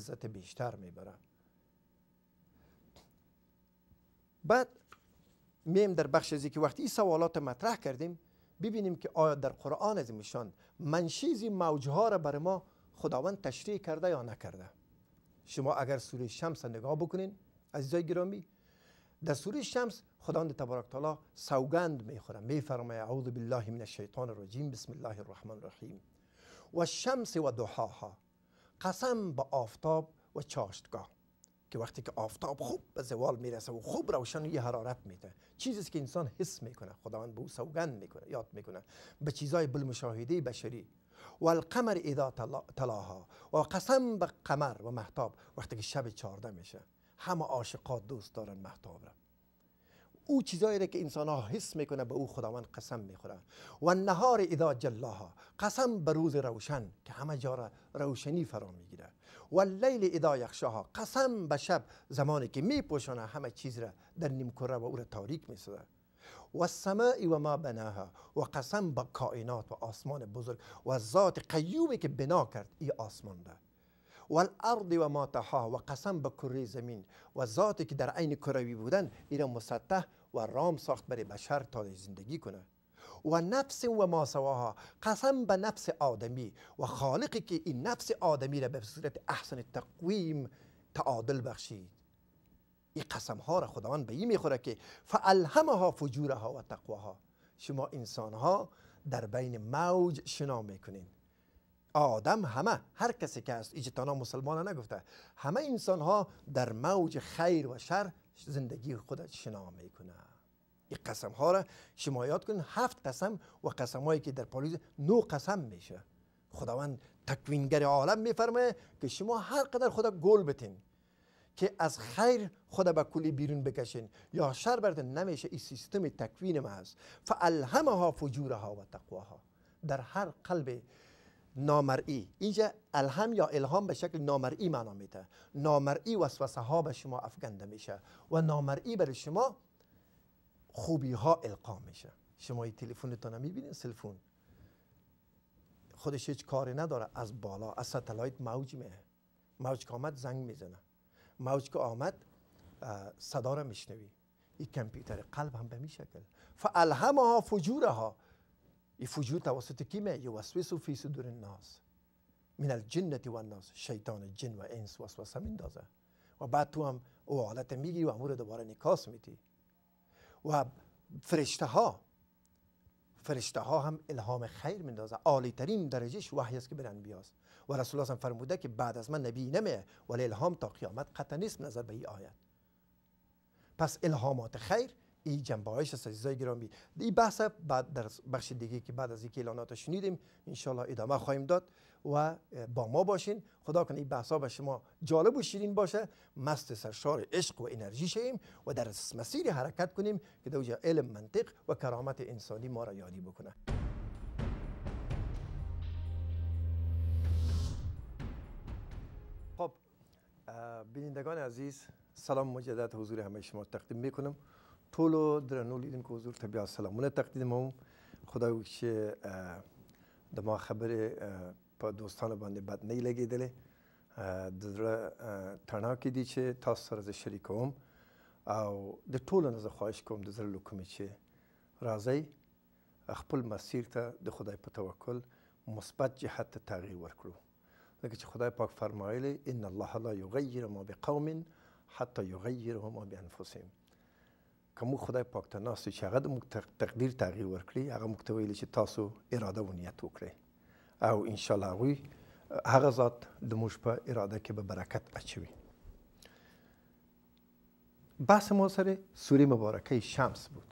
لذت بیشتر میبره. بعد میم در بخش ازی که وقتی این سوالات مطرح کردیم ببینیم که آیا در قرآن از میشان منشیزی موجها را بر ما خداوند تشریح کرده یا نکرده شما اگر سوره شمس نگاه بکنین عزیزای گرامی در سوره شمس خداوند تبارک تعالی سوگند میخوره میفرمای اعوذ بالله من الشیطان الرجیم بسم الله الرحمن الرحیم و شمس و دوحاها قسم به آفتاب و چاشتگاه که وقتی که آفتاب خوب به زوال میرسه و خوب یه حرارت میده چیزی که انسان حس میکنه خداوند به او سوگند میکنه یاد میکنه به چیزای بالمشاهده بشری و القمر اذا تلاها و قسم به قمر و محتاب وقتی که شب چارده میشه همه عاشقات دوست دارن محتاب را او چیزایی که انسان ها حس میکنه به او خداوند قسم میخوره و نهار اذا جلاها قسم به روز روشن که همه جا را روشنی فرا میگیره و لیل اذا یخشاها قسم به شب زمانی که میپوشانه همه چیز را در نیمکره و او را تاریک میسازه و السماء و ما بناها و قسم به کائنات و آسمان بزرگ و ذات قیومی که بنا کرد ای آسمان ده و والارض و ما و قسم به کره زمین و ذاتی که در عین کروی بودن را مسطح و رام ساخت برای بشر تا زندگی کنه و نفس و ما سواها قسم به نفس آدمی و خالقی که این نفس آدمی را به صورت احسن تقویم تعادل بخشید این قسم ها را خداوند به این میخوره که فالهمها فجورها و تقواها شما انسان ها در بین موج شنا میکنین آدم همه هر کسی که است ایجتانا مسلمان نگفته همه انسان ها در موج خیر و شر زندگی خودش شنا میکنه این قسم ها را شما یاد کنید هفت قسم و قسم هایی که در پالیز نو قسم میشه خداوند تکوینگر عالم میفرمه که شما هر قدر خدا گل بتین که از خیر خدا به کلی بیرون بکشین یا شر برده نمیشه این سیستم تکوین ما هست فالهمها فجورها و تقواها در هر قلب نامرئی اینجا الهم یا الهام به شکل نامرئی معنا میده نامرئی وسوسه ها به شما افکنده میشه و نامرئی برای شما خوبی ها القا میشه شما تلفنتون می‌بینید، سلفون خودش هیچ کاری نداره از بالا از ستلایت موج میه موج که آمد زنگ میزنه موج که آمد صدا را میشنوی این کمپیوتر قلب هم به میشکل شکل فالهمها فجورها فجور توسط کما و فی صدور الناس من و ناس شیطان جن و انس وسوسه میندازه و بعد تو هم او حالت میگیری و امور دوباره نکاس میتی و فرشته ها فرشته ها هم الهام خیر میندازه عالی ترین درجهش وحی است که برن انبیاست و رسول الله فرموده که بعد از من نبی نمیه ولی الهام تا قیامت قطع نیست نظر به این آیت پس الهامات خیر ای جنبه هایش است عزیزای گرامی این بحث بعد در بخش دیگه که بعد از اینکه اعلانات شنیدیم ان ادامه خواهیم داد و با ما باشین خدا کنه این بحث ها به شما جالب و شیرین باشه مست سرشار عشق و انرژی شیم و در مسیر حرکت کنیم که دوجه علم منطق و کرامت انسانی ما را یادی بکنه خب بینندگان عزیز سلام مجدد حضور همه شما تقدیم میکنم ټولو درنو لیدونکو حضور ته بیا سلامونه تقدیموم خدای وکړي د ما خبرې په دوستانو باندې بد نه لګېدلې د زړه تڼاکې دي چې تاسو سره زه شریکوم او د ټولو نه زه خواهش کوم د زړه له کومې چې راځئ خپل مسیر ته د خدای په توکل مثبت جهت ته تغییر ورکړو لکه چې خدای پاک فرمایلی ان الله لا یغیر ما بقوم حتی یغیروا ما بانفسهم که موږ خدای پاک ته ناست چې هغه تقدیر تغییر ورکړي هغه موږ ته ویلي چې تاسو اراده و نیت وکړئ او الله هغوی هغه ذات د موږ په اراده کې به برکت اچوي بحث ما سر سوره مبارکه شمس بود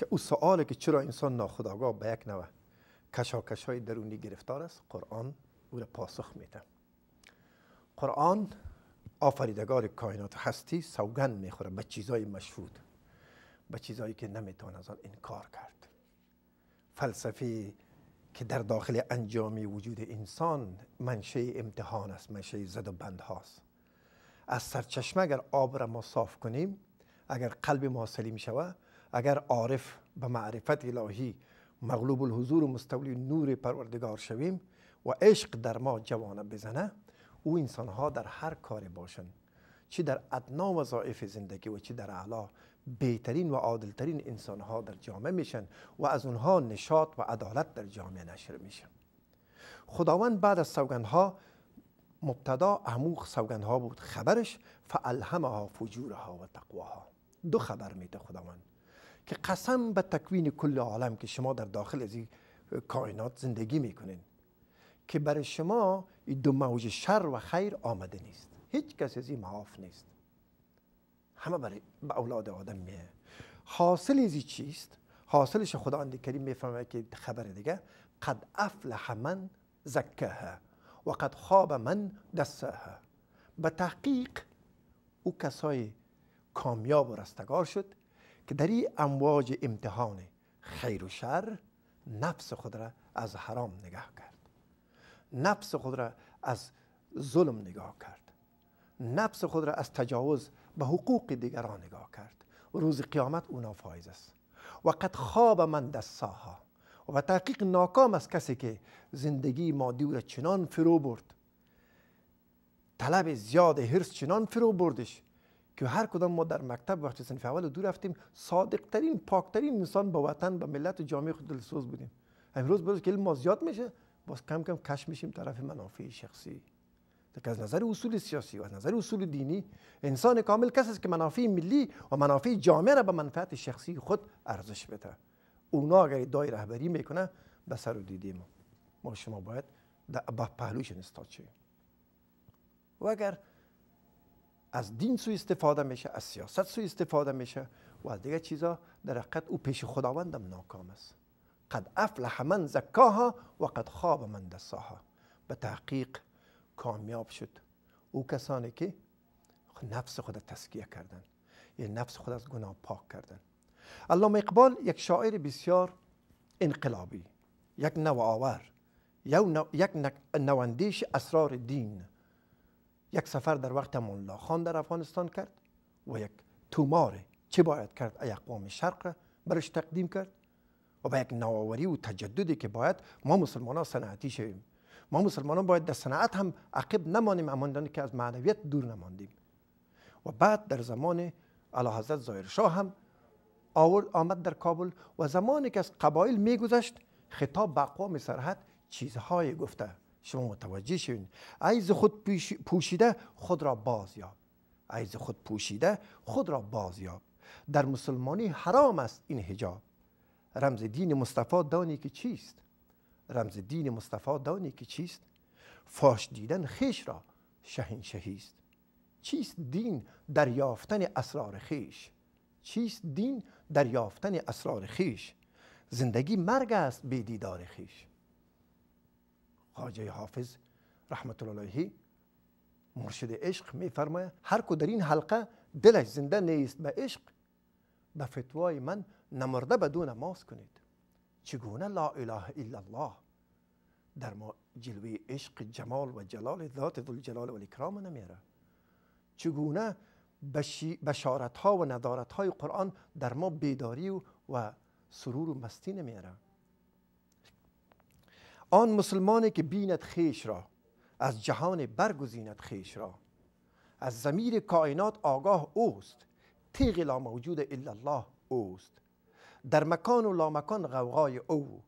که او سواله که چرا انسان ناخداگاه به یک نوع کشاکش های درونی گرفتار است قرآن او پاسخ میده قرآن آفریدگار کائنات هستی سوگند میخوره به چیزای مشهود به چیزایی که نمیتونه از آن انکار کرد فلسفی که در داخل انجامی وجود انسان منشه امتحان است منشه زد و بند هاست از سرچشمه اگر آب را ما صاف کنیم اگر قلب ما سلیم شود اگر عارف به معرفت الهی مغلوب الحضور و مستولی نور پروردگار شویم و عشق در ما جوانه بزنه او انسان ها در هر کاری باشند چی در ادنا وظایف زندگی و چی در اعلا بهترین و عادلترین انسان ها در جامعه میشن و از اونها نشاط و عدالت در جامعه نشر میشن خداوند بعد از سوگند ها مبتدا اموخ سوگند ها بود خبرش فالهمها فجورها و تقواها دو خبر میده خداوند که قسم به تکوین کل عالم که شما در داخل از کائنات زندگی میکنین که برای شما این دو موج شر و خیر آمده نیست هیچ کس از این معاف نیست همه برای به اولاد آدم میه حاصل ازی چیست حاصلش خداوند کریم میفهمه که خبر دیگه قد افلح من زکاها و قد خواب من دساها به تحقیق او کسای کامیاب و رستگار شد که در این امواج امتحان خیر و شر نفس خود را از حرام نگه کرد نفس خود را از ظلم نگاه کرد نفس خود را از تجاوز به حقوق دیگران نگاه کرد روز قیامت اونا فایزه. است وقت خواب من ساها و تحقیق ناکام از کسی که زندگی مادی او را چنان فرو برد طلب زیاد هرس چنان فرو بردش که هر کدام ما در مکتب وقتی سنف اول دور رفتیم صادق ترین پاک ترین انسان به وطن به ملت و جامعه خود دلسوز بودیم امروز بروز که ما زیاد میشه باز کم کم کش میشیم طرف منافع شخصی که از نظر اصول سیاسی و از نظر اصول دینی انسان کامل کسی است که منافع ملی و منافع جامعه را به منفعت شخصی خود ارزش بده اونا اگر دای رهبری میکنه به سر و دیده ما ما شما باید به پهلوش استاد شویم و اگر از دین سو استفاده میشه از سیاست سو استفاده میشه و از دیگه چیزا در حقیقت او پیش خداوندم ناکام است قد افلح من زکاها و قد خواب من دساها به تحقیق کامیاب شد او کسانی که نفس خود تسکیه کردن یعنی نفس خود از گناه پاک کردن علامه اقبال یک شاعر بسیار انقلابی یک نوآور یک نواندیش اسرار دین یک سفر در وقت مولا خان در افغانستان کرد و یک تومار چه باید کرد ای اقوام شرق برش تقدیم کرد و به یک نوآوری و تجددی که باید ما مسلمان ها صنعتی شویم ما مسلمانان باید در صنعت هم عقب نمانیم اماندانی که از معنویت دور نماندیم و بعد در زمان زایر شاه هم آورد آمد در کابل و زمانی که از قبایل میگذشت خطاب به اقوام سرحد چیزهای گفته شما متوجه شوین عیز خود پوشیده خود را باز یاب عیز خود پوشیده خود را باز یاب در مسلمانی حرام است این حجاب رمز دین مصطفی دانی که چیست رمز دین مصطفی دانی که چیست فاش دیدن خیش را شهنشهی است چیست دین در یافتن اسرار خیش چیست دین در یافتن اسرار خیش زندگی مرگ است به دیدار خیش خواجه حافظ رحمت الله علیه مرشد عشق میفرماید هر کو در این حلقه دلش زنده نیست به عشق به فتوای من نمرده بدون دو کنید چگونه لا اله الا الله در ما جلوه عشق جمال و جلال ذات جلال و الاکرام نمیره چگونه بشارت ها و ندارت های قرآن در ما بیداری و, سرور و مستی نمیره آن مسلمانی که بیند خیش را از جهان برگزیند خیش را از زمیر کائنات آگاه اوست تیغ لا موجود الا الله اوست در مکان و لامکان غوغای او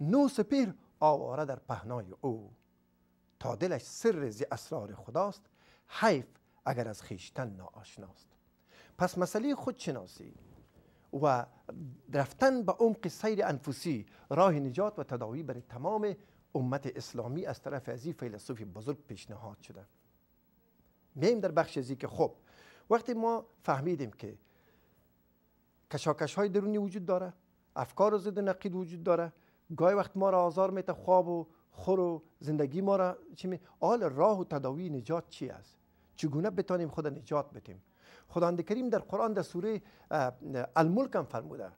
نو سپیر آواره در پهنای او تا دلش سر زی اسرار خداست حیف اگر از خیشتن ناآشناست پس مسئله خودشناسی و رفتن به عمق سیر انفسی راه نجات و تداوی برای تمام امت اسلامی از طرف ازی فیلسوف بزرگ پیشنهاد شده میایم در بخش ازی که خب وقتی ما فهمیدیم که کشاکش های درونی وجود داره افکار و نقید وجود داره گاهی وقت ما را آزار میته خواب و خور و زندگی ما را چی می آل راه و تداوی نجات چی است چگونه بتانیم خدا نجات بتیم خداوند کریم در قرآن در سوره الملک هم فرموده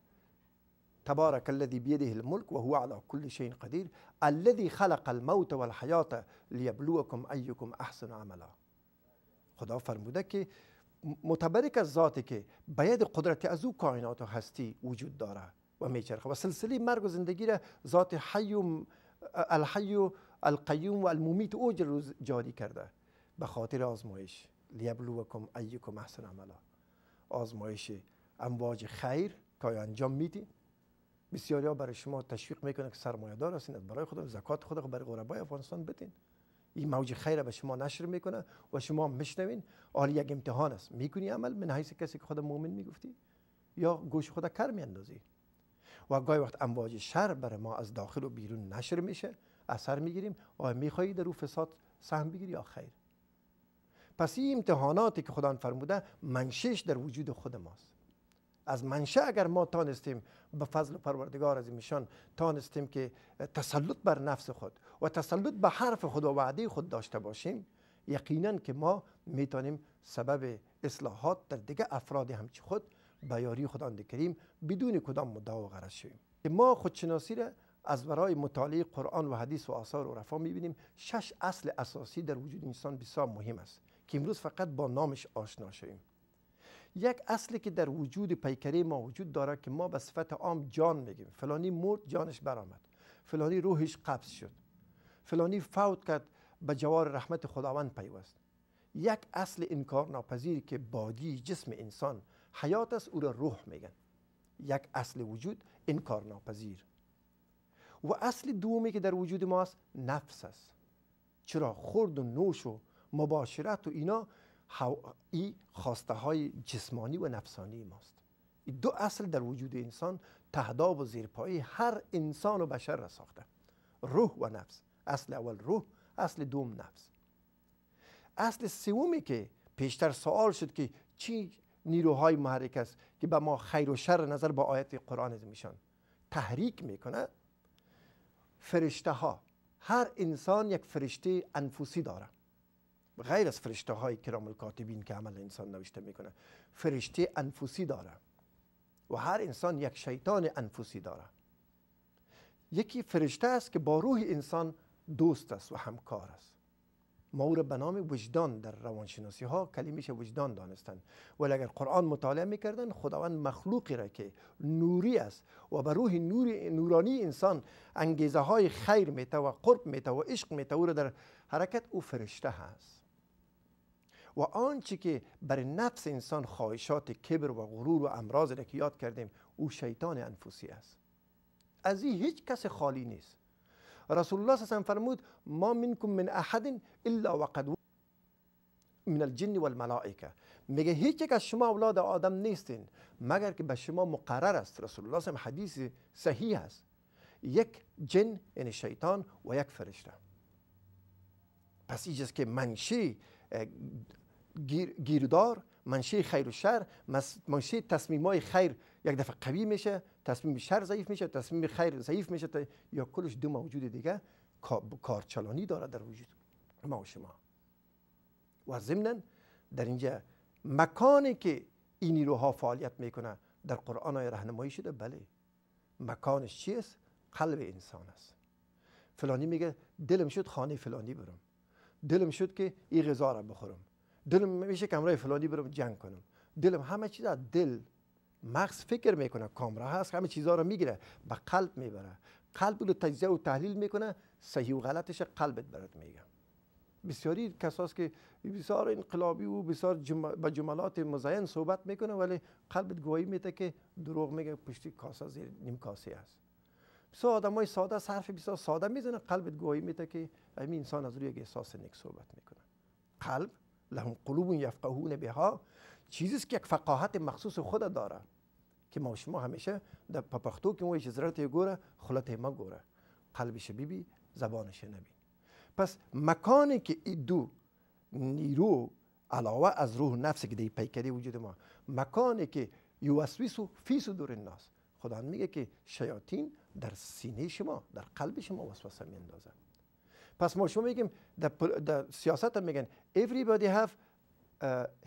تبارک الذی بیده الملک وهو علی کل شیء قدیر الذی خلق الموت والحیات لیبلوکم ایکم احسن عملا خدا فرموده که متبرک از ذاتی که باید قدرت از او کائنات و هستی وجود داره و میچرخه و سلسله مرگ و زندگی را ذات حی و الحی و القیوم و الممیت او روز جاری کرده به خاطر آزمایش لیبلوکم ایکم احسن عملا آزمایش امواج خیر که انجام میدی بسیاری ها برای شما تشویق میکنه که سرمایه دار هستین برای خود زکات خود برای غربای افغانستان بدین این موج خیر به شما نشر میکنه و شما میشنوین آل یک امتحان است میکنی عمل من حیث کسی که خود مؤمن میگفتی یا گوش خود کر میاندازی و گاهی وقت امواج شر بر ما از داخل و بیرون نشر میشه اثر میگیریم آیا میخواهی در او فساد سهم بگیری یا خیر پس این امتحاناتی که خدا فرموده منشش در وجود خود ماست از منشه اگر ما تانستیم به فضل پروردگار از میشان تانستیم که تسلط بر نفس خود و تسلط به حرف خود و وعده خود داشته باشیم یقینا که ما میتانیم سبب اصلاحات در دیگه افراد همچی خود به یاری خداوند کریم بدون کدام مدعا و غرض شویم ما خودشناسی را از برای مطالعه قرآن و حدیث و آثار و رفا میبینیم شش اصل اساسی در وجود انسان بسیار مهم است که امروز فقط با نامش آشنا شویم یک اصلی که در وجود پیکره ما وجود داره که ما به صفت عام جان میگیم فلانی مرد جانش برآمد فلانی روحش قبض شد فلانی فوت کرد به جوار رحمت خداوند پیوست یک اصل انکار ناپذیر که بادی جسم انسان حیات است او را روح میگن یک اصل وجود انکار ناپذیر و اصل دومی که در وجود ماست نفس است چرا خورد و نوش و مباشرت و اینا این خواسته های جسمانی و نفسانی ماست این دو اصل در وجود انسان تهداب و زیرپایی هر انسان و بشر را ساخته روح و نفس اصل اول روح اصل دوم نفس اصل سومی که پیشتر سوال شد که چی نیروهای محرک است که به ما خیر و شر نظر با آیت قرآن از میشان تحریک میکنه فرشته ها هر انسان یک فرشته انفوسی داره غیر از فرشته های کرام الکاتبین که عمل انسان نوشته میکنه فرشته انفوسی داره و هر انسان یک شیطان انفوسی داره یکی فرشته است که با روح انسان دوست است و همکار است ما او را به نام وجدان در روانشناسی ها کلمه وجدان دانستند ولی اگر قرآن مطالعه میکردن خداوند مخلوقی را که نوری است و به روح نورانی انسان انگیزه های خیر میته و قرب میته و عشق میته در حرکت او فرشته هست و آنچه که بر نفس انسان خواهشات کبر و غرور و امراض را که یاد کردیم او شیطان انفوسی است از این هیچ کس خالی نیست رسول الله صلی فرمود ما منکم من احد الا وقد من الجن والملائکه میگه هیچ یک از شما اولاد آدم نیستین مگر که به شما مقرر است رسول الله صلی حدیث صحیح است یک جن یعنی شیطان و یک فرشته پس ایجاست که منشی گیردار منشه خیر و شر منشه تصمیم های خیر یک دفعه قوی میشه تصمیم شر ضعیف میشه تصمیم خیر ضعیف میشه یا کلش دو موجود دیگه کارچلانی داره در وجود ما و شما و ضمنا در اینجا مکانی که این نیروها فعالیت میکنه در قرآن های رهنمایی شده بله مکانش چیست قلب انسان است فلانی میگه دلم شد خانه فلانی برم دلم شد که این غذا را بخورم دلم میشه کامرای فلانی برم جنگ کنم دلم همه چیز دل مغز فکر میکنه کامرا هست همه چیزها رو میگیره به قلب میبره قلب رو تجزیه و تحلیل میکنه صحیح و غلطش قلبت برات میگه بسیاری کساست که بسیار انقلابی و بسیار جم با جملات مزین صحبت میکنه ولی قلبت گواهی میده که دروغ میگه پشتی کاسه زیر نیم کاسه است بسیار آدم های ساده صرف بسیار ساده میزنه قلبت گواهی میده که این انسان از روی احساس نیک صحبت میکنه قلب لهم قلوب یفقهون بها چیزی است که یک فقاهت مخصوص خود داره که ما شما همیشه در پپختو که وایش زرت گوره خلت ما گوره قلبش بیبی زبانش نبی پس مکانی که این دو نیرو علاوه از روح نفسی که دی پیکری وجود ما مکانی که یوسویس و فیس و دور الناس خدا میگه که شیاطین در سینه شما در قلب شما وسوسه میاندازند پس ما شما میگیم در, در سیاست هم میگن everybody have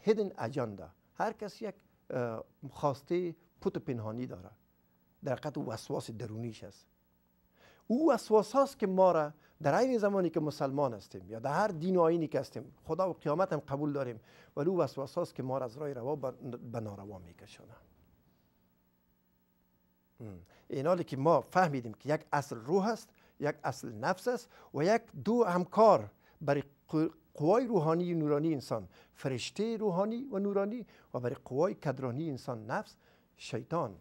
hidden agenda هر کس یک خواسته پوت پنهانی داره در حقیقت وسواس درونیش است او وسواس هاست که ما را در این زمانی که مسلمان هستیم یا در هر دین و آینی که هستیم خدا و قیامت هم قبول داریم ولی او وسواس هاست که ما را از رای روا به ناروا میکشانه این حالی که ما فهمیدیم که یک اصل روح است یک اصل نفس است و یک دو همکار برای قوای روحانی نورانی انسان فرشته روحانی و نورانی و برای قوای کدرانی انسان نفس شیطان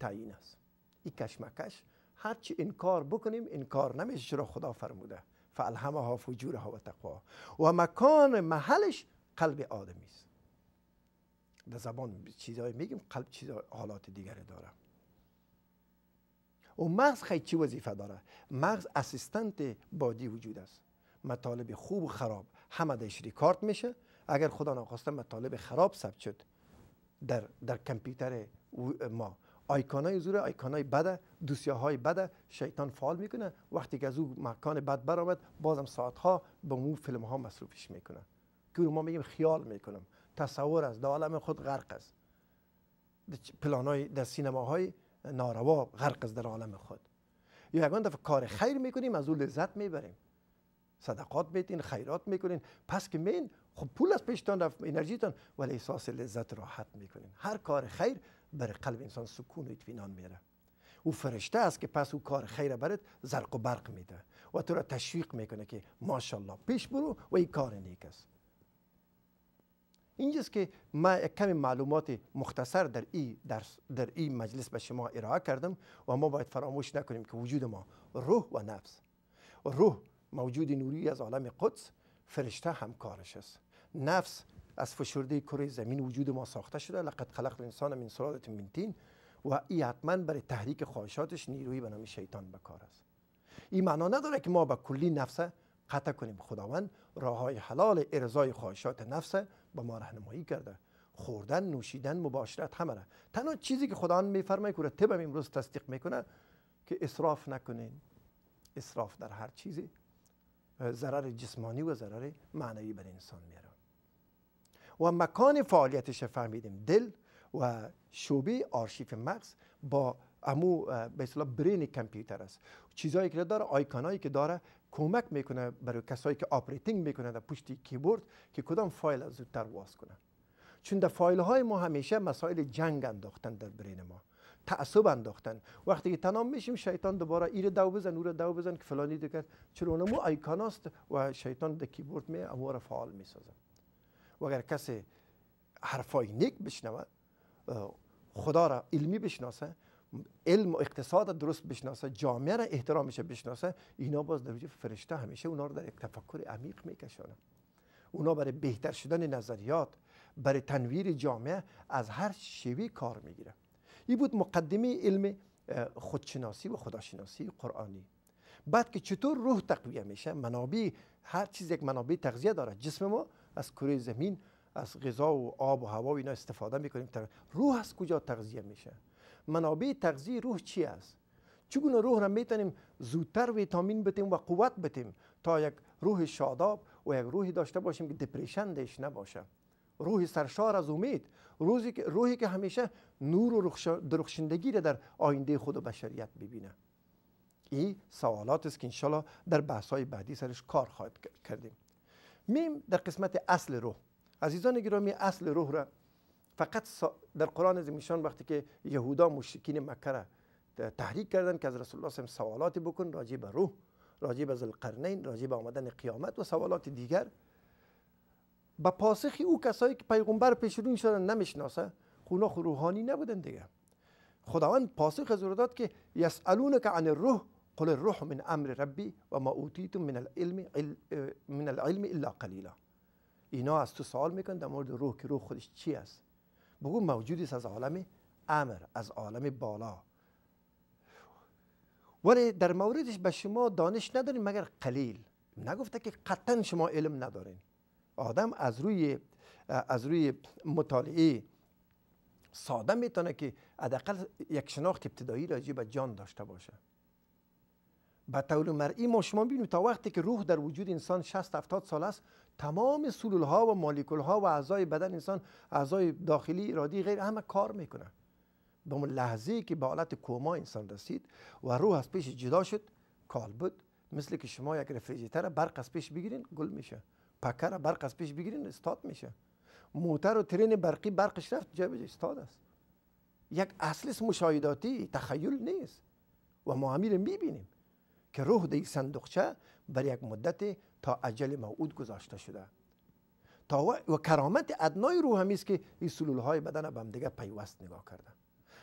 تعیین است این کشمکش هرچی انکار بکنیم انکار نمیشه چرا خدا فرموده فالهمها فجورها و تقوا و مکان محلش قلب آدمی است در زبان چیزایی میگیم قلب چیز حالات دیگری داره و مغز خیلی چی وظیفه داره مغز اسیستنت بادی وجود است مطالب خوب و خراب همه دایش ریکارد میشه اگر خدا ناخواسته مطالب خراب ثبت شد در در کامپیوتر ما های زور های بده دوسیه های بده شیطان فعال میکنه وقتی که از او مکان بد برآمد بازم ساعت ها به اون فیلم ها مصروفش میکنه که ما میگیم خیال میکنم تصور از در عالم خود غرق است پلان های در سینما ناروا غرق در عالم خود یگان دفعه کار خیر میکنیم از او لذت میبریم صدقات میتین خیرات میکنین پس که مین خب پول از پیشتان رفت انرژیتان ولی احساس لذت راحت میکنین هر کار خیر بر قلب انسان سکون و اطمینان میره او فرشته است که پس او کار خیر برات زرق و برق میده و تو را تشویق میکنه که ماشاءالله پیش برو و این کار نیک است اینجاست که من کمی معلومات مختصر در این در این مجلس به شما ارائه کردم و ما باید فراموش نکنیم که وجود ما روح و نفس روح موجود نوری از عالم قدس فرشته همکارش است نفس از فشرده کره زمین وجود ما ساخته شده لقد خلق الانسان من سلالت من تین و ای حتما برای تحریک خواهشاتش نیروی به نام شیطان به کار است این معنا نداره که ما به کلی نفسه قطع کنیم خداوند راه های حلال ارزای خواهشات نفسه با ما راهنمایی کرده خوردن نوشیدن مباشرت همه را تنها چیزی که خدا میفرمایه که طب امروز تصدیق میکنه که اصراف نکنین اصراف در هر چیزی ضرر جسمانی و ضرر معنوی بر انسان میاره و مکان فعالیتش فهمیدیم دل و شعبه آرشیف مغز با امو به اصطلاح برین کامپیوتر است چیزایی که داره آیکانایی که داره کمک میکنه برای کسایی که آپریتینگ میکنه در پشت کیبورد که کدام فایل از زودتر واز کنه چون در فایل های ما همیشه مسائل جنگ انداختن در برین ما تعصب انداختن وقتی که تنام میشیم شیطان دوباره ایر دو بزن او دو بزن که فلانی دیگر چرا اونمو آیکاناست و شیطان در کیبورد می رو فعال میسازه و اگر کسی حرفای نیک بشنوه خدا را علمی بشناسه علم و اقتصاد درست بشناسه جامعه را احترامش بشناسه اینا باز در فرشته همیشه اونا رو در یک تفکر عمیق میکشانه اونا برای بهتر شدن نظریات برای تنویر جامعه از هر شیوه کار میگیره این بود مقدمه علم خودشناسی و خداشناسی قرآنی بعد که چطور روح تقویه میشه منابع هر چیز یک منابع تغذیه داره جسم ما از کره زمین از غذا و آب و هوا و اینا استفاده میکنیم روح از کجا تغذیه میشه منابع تغذیه روح چی است چگونه روح را میتونیم زودتر ویتامین بتیم و قوت بتیم تا یک روح شاداب و یک روحی داشته باشیم که دپریشن نباشه روح سرشار از امید روزی که روحی که همیشه نور و درخشندگی را در آینده خود و بشریت ببینه این سوالات است که انشالله در بحث های بعدی سرش کار خواهد کردیم میم در قسمت اصل روح عزیزان گرامی اصل روح را فقط در قرآن از میشان وقتی که یهودا مشرکین مکه را تحریک کردن که از رسول الله سوالاتی بکن راجع به روح راجع به ذوالقرنین راجع به آمدن قیامت و سوالات دیگر با پاسخ او کسایی که پیغمبر پیش نشون شدن نمیشناسه خب خو روحانی نبودن دیگه خداوند پاسخ از داد که یسالونک عن الروح قل الروح من امر ربی و ما اوتیتم من العلم من الا قلیلا اینا از تو سوال میکنن در مورد روح که روح خودش چی است بگو موجودی از عالم امر از عالم بالا ولی در موردش به شما دانش ندارین مگر قلیل نگفته که قطعا شما علم ندارین آدم از روی از روی مطالعه ساده میتونه که حداقل یک شناخت ابتدایی راجع به جان داشته باشه به طور مرئی ما شما ببینید تا وقتی که روح در وجود انسان 60 70 سال است تمام سلول ها و مالیکول ها و اعضای بدن انسان اعضای داخلی ارادی غیر همه کار میکنن به اون لحظه که به حالت کوما انسان رسید و روح از پیش جدا شد کال بود مثل که شما یک رفریجراتور برق از پیش بگیرین گل میشه پکر برق از پیش بگیرین استاد میشه موتر و ترین برقی برقش رفت جابجا استاد است یک اصل مشاهداتی تخیل نیست و ما همیر میبینیم که روح در صندوقچه بر یک مدت تا عجل موعود گذاشته شده تا و, کرامت ادنای روح همیست که این سلول های بدن به هم دیگه پیوست نگاه کرده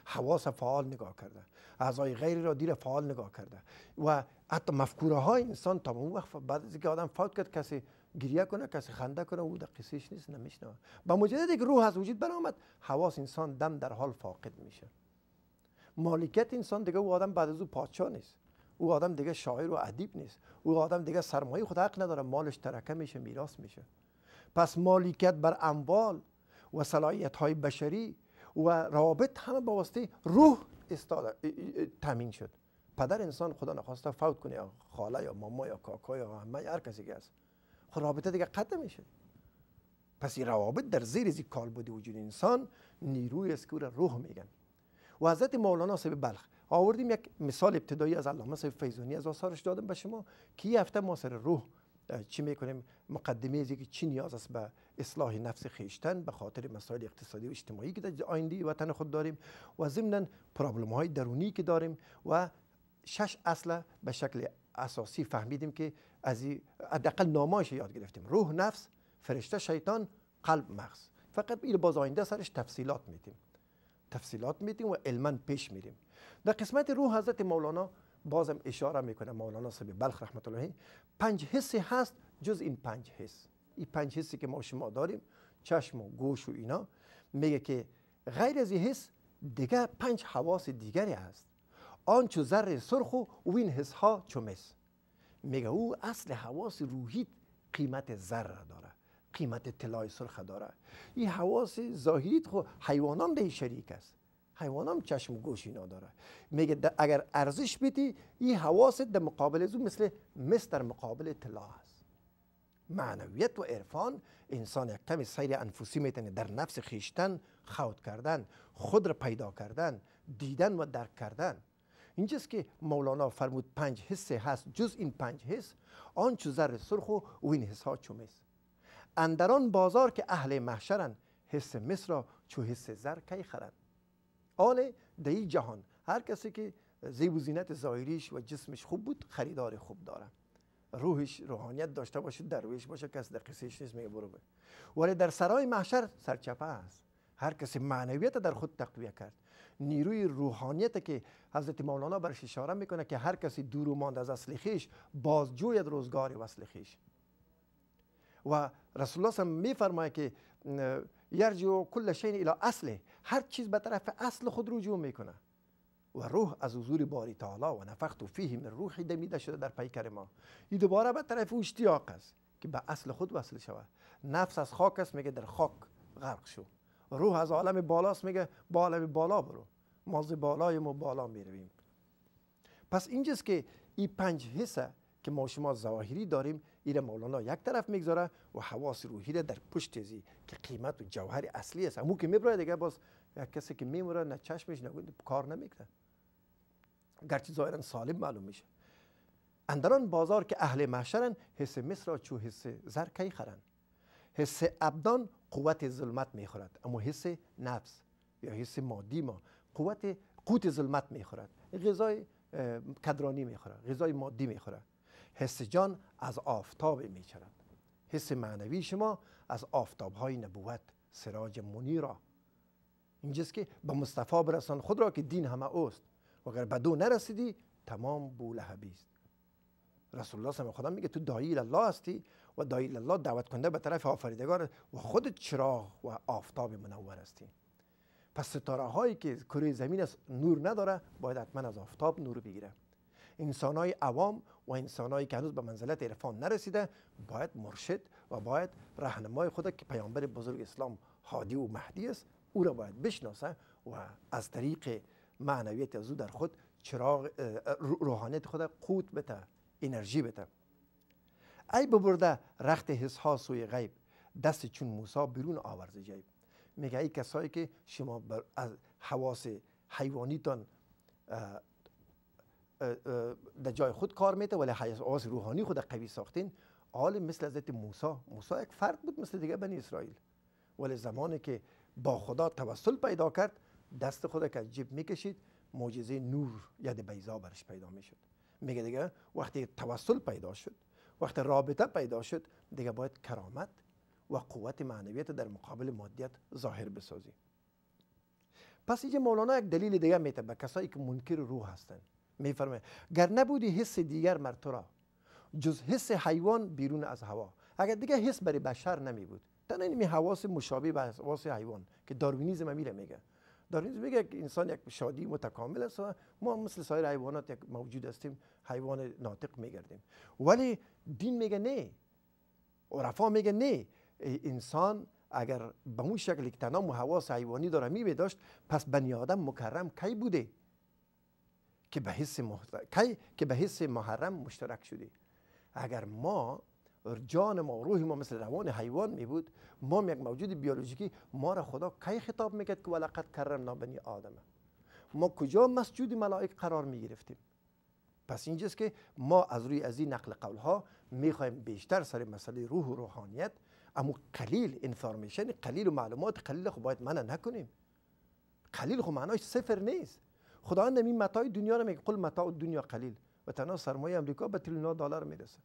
حواس فعال نگاه کرده اعضای غیر را دیر فعال نگاه کرده و حتی مفکوره های انسان تا اون وقت بعد از اینکه آدم فوت کرد کسی گریه کنه کسی خنده کنه او در قصهش نیست نمیشنوه با مجدد که روح از وجود برآمد حواس انسان دم در حال فاقد میشه مالکیت انسان دیگه او آدم بعد از او پادشاه نیست او آدم دیگه شاعر و ادیب نیست او آدم دیگه سرمایه خود حق نداره مالش ترکه میشه میراث میشه پس مالکیت بر اموال و صلاحیت های بشری و روابط همه با واسطه روح تامین شد پدر انسان خدا نخواسته فوت کنه یا خاله یا ماما یا کاکا یا همه هر کسی که هست خود رابطه دیگه قطع میشه پس این روابط در زیر زی کالبد وجود انسان نیروی است که روح میگن و حضرت مولانا صاحب بلخ آوردیم یک مثال ابتدایی از علامه صاحب فیزونی از آثارش دادم به شما که یه هفته ما سر روح چی میکنیم مقدمه از که چی نیاز است به اصلاح نفس خیشتن به خاطر مسائل اقتصادی و اجتماعی که در آینده وطن خود داریم و ضمنا پرابلم های درونی که داریم و شش اصل به شکل اساسی فهمیدیم که از حداقل نامایش یاد گرفتیم روح نفس فرشته شیطان قلب مغز فقط این باز آینده سرش تفصیلات میدیم تفصیلات میدیم و علما پیش میریم در قسمت روح حضرت مولانا بازم اشاره میکنه مولانا صاحب بلخ رحمت الله پنج حسی هست جز این پنج حس این پنج حسی که ما شما داریم چشم و گوش و اینا میگه که غیر از این حس دیگه پنج حواس دیگری هست آن چو سرخ و این حس ها چو مس میگه او اصل حواس روحی قیمت ذره داره قیمت طلای سرخ داره این حواس ظاهریت خو حیوانان به شریک است حیوان هم چشم و گوش اینا داره میگه اگر ارزش بیتی این حواست در مقابل زو مثل مس در مقابل طلا است معنویت و عرفان انسان یک کمی سیر انفوسی میتنه در نفس خیشتن خود کردن خود را پیدا کردن دیدن و درک کردن اینجاست که مولانا فرمود پنج حس هست جز این پنج حس آن چو زر سرخ و این حس ها چومیست اندران بازار که اهل محشرن حس مصر را چو حس زر کی خرند آل در این جهان هر کسی که زیب و زینت ظاهریش و جسمش خوب بود خریدار خوب داره روحش روحانیت داشته باشه درویش باشه کس در قصهش نیست میگه برو ولی در سرای محشر سرچپه است هر کسی معنویت در خود تقویه کرد نیروی روحانیت که حضرت مولانا برش اشاره میکنه که هر کسی دور ماند از اصل خیش بازجوید روزگار وصل خیش و رسول الله هم میفرمایه که یرجو کل شین الی اصله هر چیز به طرف اصل خود رجوع میکنه و روح از حضور باری تعالی و نفخت و فیه من روحی دمیده شده در پیکر ما این دوباره به طرف اشتیاق است که به اصل خود وصل شود نفس از خاک است میگه در خاک غرق شو روح از عالم بالاست میگه با عالم بالا برو ما از بالای ما بالا میرویم پس اینجاست که این پنج حسه که ما شما ظاهری داریم ایره مولانا یک طرف میگذاره و حواس روحی در پشت زی که قیمت و جوهر اصلی است همون که میبره دیگه باز یک کسی که میمره نه چشمش نه کار نمیکنه گرچه ظاهرا سالم معلوم میشه اندران بازار که اهل محشرن حس مصر را چو حس زر کی خرن حس ابدان قوت ظلمت میخورد اما حس نفس یا حس مادی ما قوت قوت ظلمت میخورد غذای کدرانی میخوره غذای مادی میخوره حس جان از آفتاب میچرد حس معنوی شما از آفتاب های نبوت سراج را اینجاست که به مصطفی برسان خود را که دین همه اوست و اگر به دو نرسیدی تمام بولهبی است رسول الله صلی خدا میگه تو دایی الله هستی و دایی الله دعوت کنده به طرف آفریدگار و خود چراغ و آفتاب منور هستی پس ستاره هایی که کره زمین از نور نداره باید حتما از آفتاب نور بگیره انسانای عوام و انسانایی که هنوز به منزلت عرفان نرسیده باید مرشد و باید رهنمای خود که پیامبر بزرگ اسلام حادی و مهدی است او را باید بشناسه و از طریق معنویت از او در خود چراغ روحانیت خود قوت بده انرژی بده ای ببرده رخت حس ها سوی غیب دست چون موسا بیرون آورد جیب میگه ای کسایی که شما از حواس حیوانیتان در جای خود کار میته ولی حواس روحانی خود قوی ساختین عالم مثل حضرت موسی موسی یک فرد بود مثل دیگه بنی اسرائیل ولی زمانی که با خدا توسل پیدا کرد دست خود که از جیب میکشید معجزه نور ید بیضا برش پیدا میشد میگه دیگه وقتی توسل پیدا شد وقتی رابطه پیدا شد دیگه باید کرامت و قوت معنویت در مقابل مادیت ظاهر بسازی پس اینجا مولانا یک دلیل دیگه میته به کسایی که منکر روح هستند میفرمه گر نبودی حس دیگر مر تو را جز حس حیوان بیرون از هوا اگر دیگه حس برای بشر نمی بود تنها این حواس مشابه به حواس حیوان که داروینیزم میره میگه داروینیزم میگه که انسان یک شادی متکامل است و ما مثل سایر حیوانات یک موجود هستیم حیوان ناطق میگردیم ولی دین میگه نه عرفا میگه نه انسان اگر به اون شکل که تنام و حواس حیوانی داره میبه پس بنی آدم مکرم کی بوده که به حس که به حس محرم مشترک شدی اگر ما جان ما روح ما مثل روان حیوان می بود ما یک موجود بیولوژیکی ما را خدا کی خطاب میکرد که ولقد کرمنا بنی آدمه ما کجا مسجود ملائک قرار می گرفتیم پس اینجاست که ما از روی از این نقل قول ها می خواهیم بیشتر سر مسئله روح و روحانیت اما قلیل انفارمیشن قلیل و معلومات قلیل خو خب باید منع نکنیم قلیل خو خب معناش صفر نیست خداوند این متاع دنیا رو میگه قل متاع دنیا قلیل و تنها سرمایه آمریکا به تریلیون دلار میرسه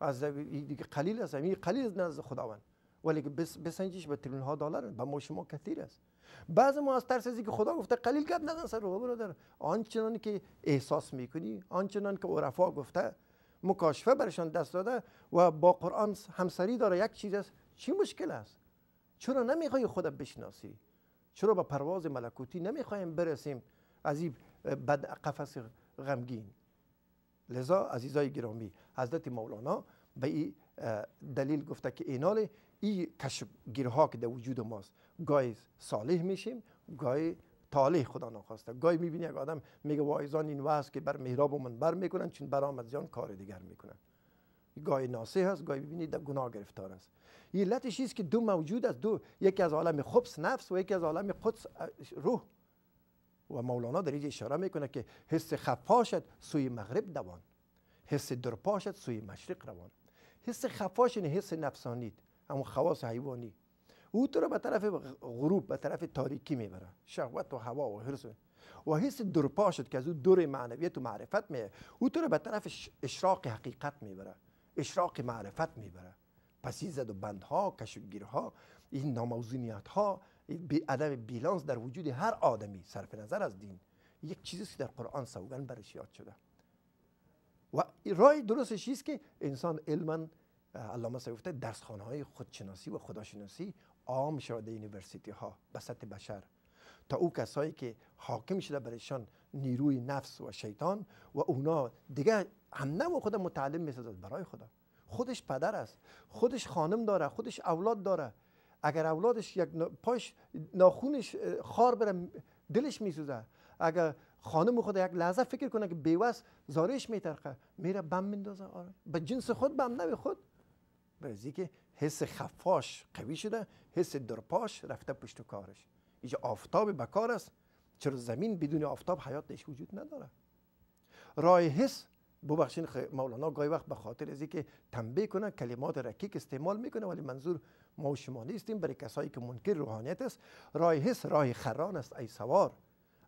از دیگه قلیل است این قلیل نزد خداوند ولی که بس بسنجش به تریلیون ها دلار به ما شما کثیر است بعض ما از ترس از که خدا گفته قلیل گپ نزن سر رو برادر آنچنان که احساس میکنی آنچنان که عرفا گفته مکاشفه برشان دست داده و با قرآن همسری داره یک چیز است چی مشکل است چرا نمیخوای خدا بشناسی چرا به پرواز ملکوتی نمیخوایم برسیم از این بد قفص غمگین لذا عزیزای گرامی حضرت مولانا به این دلیل گفته که اینال این کشگیرها که در وجود ماست گای صالح میشیم گای طالح خدا نخواسته گای میبینی یک آدم میگه وایزان این واسه که بر محراب و منبر میکنن چون از جان کار دیگر میکنن گای ناسه هست گای میبینی در گناه گرفتار است علتش است که دو موجود است دو یکی از عالم خبس نفس و یکی از عالم قدس روح و مولانا در اینجا اشاره میکنه که حس خفاشت سوی مغرب دوان حس درپاشت سوی مشرق روان حس خفاش این یعنی حس نفسانیت همون خواص حیوانی او تو را به طرف غروب به طرف تاریکی میبره شهوت و هوا و حرس و حس درپاشت که از او دور معنویت و معرفت میه او تو را به طرف اشراق حقیقت میبره اشراق معرفت میبره پس زد و بندها کشوگیرها این ناموزونیت ها عدم بیلانس در وجود هر آدمی صرف نظر از دین یک چیزی که در قرآن سوگن برش یاد شده و رای درستش ایست که انسان علما علامه سیفته درس خانه های خودشناسی و خداشناسی عام شده یونیورسیتی ها به سطح بشر تا او کسایی که حاکم شده برشان نیروی نفس و شیطان و اونا دیگه هم نه خود متعلم میسازد برای خدا خودش پدر است خودش خانم داره خودش اولاد داره اگر اولادش یک پاش ناخونش خار بره دلش میسوزه اگر خانم خود یک لحظه فکر کنه که بیوس زارش میترقه میره بم میندازه آره به جنس خود بم نه خود برزی که حس خفاش قوی شده حس درپاش رفته پشت و کارش اینجا آفتاب به کار است چرا زمین بدون آفتاب حیاتش وجود نداره رای حس ببخشین مولانا گاهی وقت به خاطر از که تنبیه کنه کلمات رکیک استعمال میکنه ولی منظور ما و شما نیستیم برای کسایی که منکر روحانیت است راه حس راه خران است ای سوار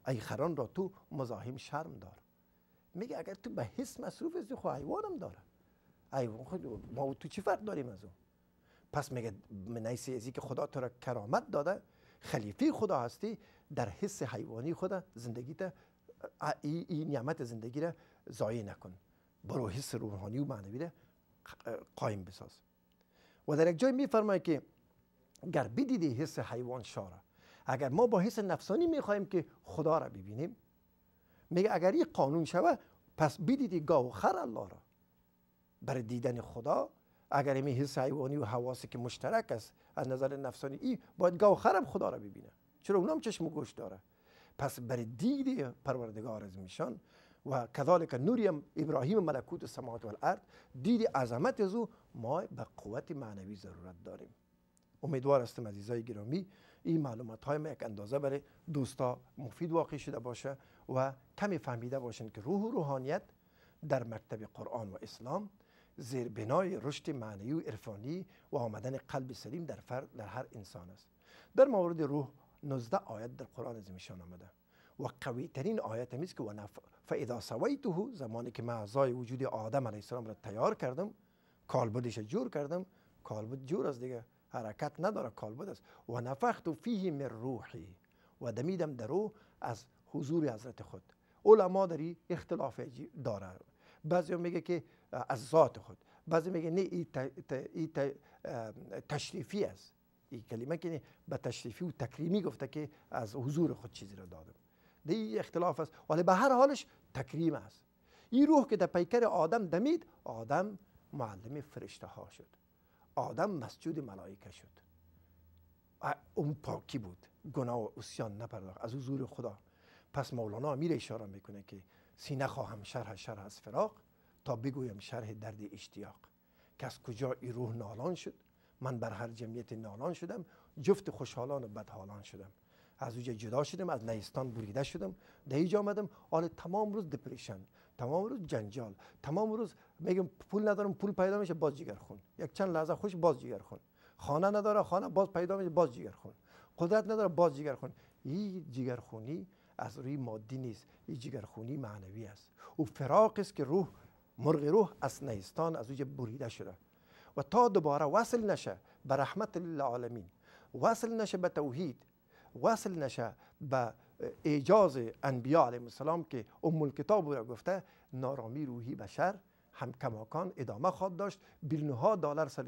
ای خران را تو مزاحم شرم دار میگه اگر تو به حس مصروف هستی خو خب حیوانم داره حیوان خود ما و تو چی فرق داریم از اون پس میگه منیس از که خدا تو را کرامت داده خلیفه خدا هستی در حس حیوانی خود زندگی این ای نعمت زندگی را زایی نکن برو حس روحانی و معنوی را قایم بساز و در یک جای میفرمای که گر بدیدی حس حیوان شاره اگر ما با حس نفسانی میخواهیم که خدا را ببینیم میگه اگر این قانون شوه پس بدیدی خر الله را برای دیدن خدا اگر این حس حیوانی و حواسی که مشترک است از نظر نفسانی ای باید هم خدا را ببینه چرا اونام چشم و گوش داره پس برای دید پروردگار از میشان و کذالک نوری ابراهیم ملکوت السماوات والارض دید عظمت از او ما به قوت معنوی ضرورت داریم امیدوار هستم عزیزای گرامی این معلومات های ما یک اندازه برای دوستا مفید واقع شده باشه و کمی فهمیده باشن که روح و روحانیت در مکتب قرآن و اسلام زیر بنای رشد معنوی و عرفانی و آمدن قلب سلیم در فرد در هر انسان است در مورد روح 19 آیت در قرآن از میشان آمده و قوی ترین آیت همیست که و, فاذا سویته زمانی که من اعضای وجود آدم علیه السلام را تیار کردم کالبدش جور کردم کالبد جور از دیگه حرکت نداره کالبد است و نفخت فیه من روحی و دمیدم در او از حضور حضرت خود علما داری اختلاف داره بعضی میگه که از ذات خود بعضی میگه نه تشریفی است این کلمه که به تشریفی و تکریمی گفته که از حضور خود چیزی را دادم دی اختلاف است ولی به هر حالش تکریم است این روح که در پیکر آدم دمید آدم معلم فرشته ها شد آدم مسجود ملائکه شد اون پاکی بود گناه و اسیان نپرداخت از حضور خدا پس مولانا میره اشاره میکنه که سینه خواهم شرح شرح از فراق تا بگویم شرح درد اشتیاق که از کجا این روح نالان شد من بر هر جمعیت نالان شدم جفت خوشحالان و بدحالان شدم از اوجا جدا شدم از نیستان بریده شدم ده ایجا آمدم حال تمام روز دپریشن تمام روز جنجال تمام روز میگم پول ندارم پول پیدا میشه باز جگر خون یک چند لحظه خوش باز جگر خون خانه نداره خانه باز پیدا میشه باز جگر خون قدرت نداره باز جگر خون این خونی از روی مادی نیست این خونی معنوی است او فراق است که روح مرغ روح از نیستان از اوجه بریده شده و تا دوباره وصل نشه به رحمت للعالمین وصل نشه به توحید وصل نشه به اعجاز انبیا علیه السلام که ام الکتاب را گفته نارامی روحی بشر هم کماکان ادامه خواهد داشت بلنها دلار سر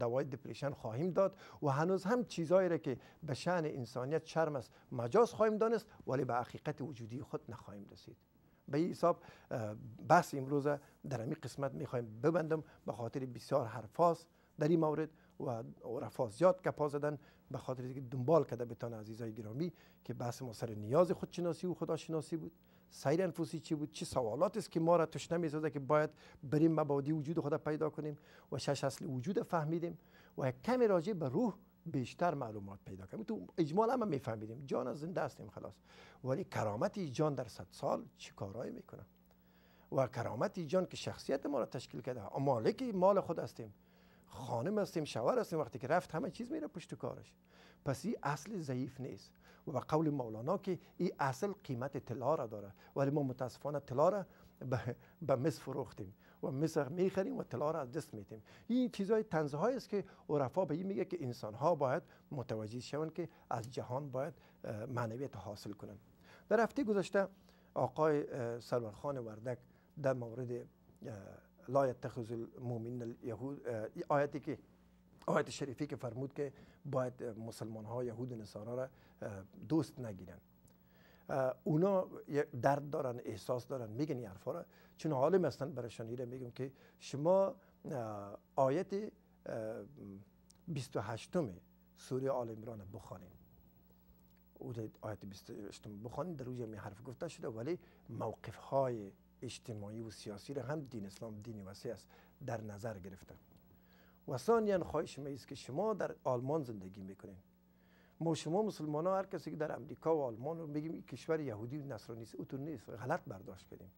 دوای دپریشن خواهیم داد و هنوز هم چیزایی را که به شان انسانیت شرم است مجاز خواهیم دانست ولی به حقیقت وجودی خود نخواهیم رسید به این حساب بحث امروز در این قسمت میخوایم ببندم به خاطر بسیار حرفاست در این مورد و عرفا زیاد گپا زدن به خاطر اینکه دنبال کرده بتان عزیزای گرامی که بحث ما سر نیاز خودشناسی و خداشناسی بود سیر انفوسی چی بود چه سوالات است که ما را تشنه میسازه که باید بریم مبادی وجود خود پیدا کنیم و شش اصل وجود فهمیدیم و کمی راجع به روح بیشتر معلومات پیدا کنیم تو اجمال هم میفهمیدیم جان از زنده هستیم خلاص ولی کرامت جان در صد سال چی کارایی میکنه و کرامت جان که شخصیت ما را تشکیل کرده مالک مال خود هستیم خانم هستیم شوهر هستیم وقتی که رفت همه چیز میره پشت کارش پس این اصل ضعیف نیست و به قول مولانا که این اصل قیمت طلا را داره ولی ما متاسفانه طلا را به مصر فروختیم و مصر میخریم و طلا را از دست میتیم این چیزهای تنزه است که عرفا به این میگه که انسان ها باید متوجه شوند که از جهان باید معنویت حاصل کنند در هفته گذشته آقای سرورخان وردک در مورد لا یتخذ المؤمن اليهود آیتی که آیت شریفی که فرمود که باید مسلمان ها یهود و نصارا را دوست نگیرن اونا درد دارن احساس دارن میگن این را چون عالم هستن برشان ایره میگم که شما آیت 28 سوره آل عمران بخوانید او آیت 28 بخوانید در روی می حرف گفته شده ولی موقف های اجتماعی و سیاسی را هم دین اسلام دینی وسیع است در نظر گرفته و ثانیا خواهش می که شما در آلمان زندگی میکنین ما شما مسلمان ها هر کسی که در امریکا و آلمان رو بگیم کشور یهودی و نصرانی است اوتون نیست غلط برداشت کردیم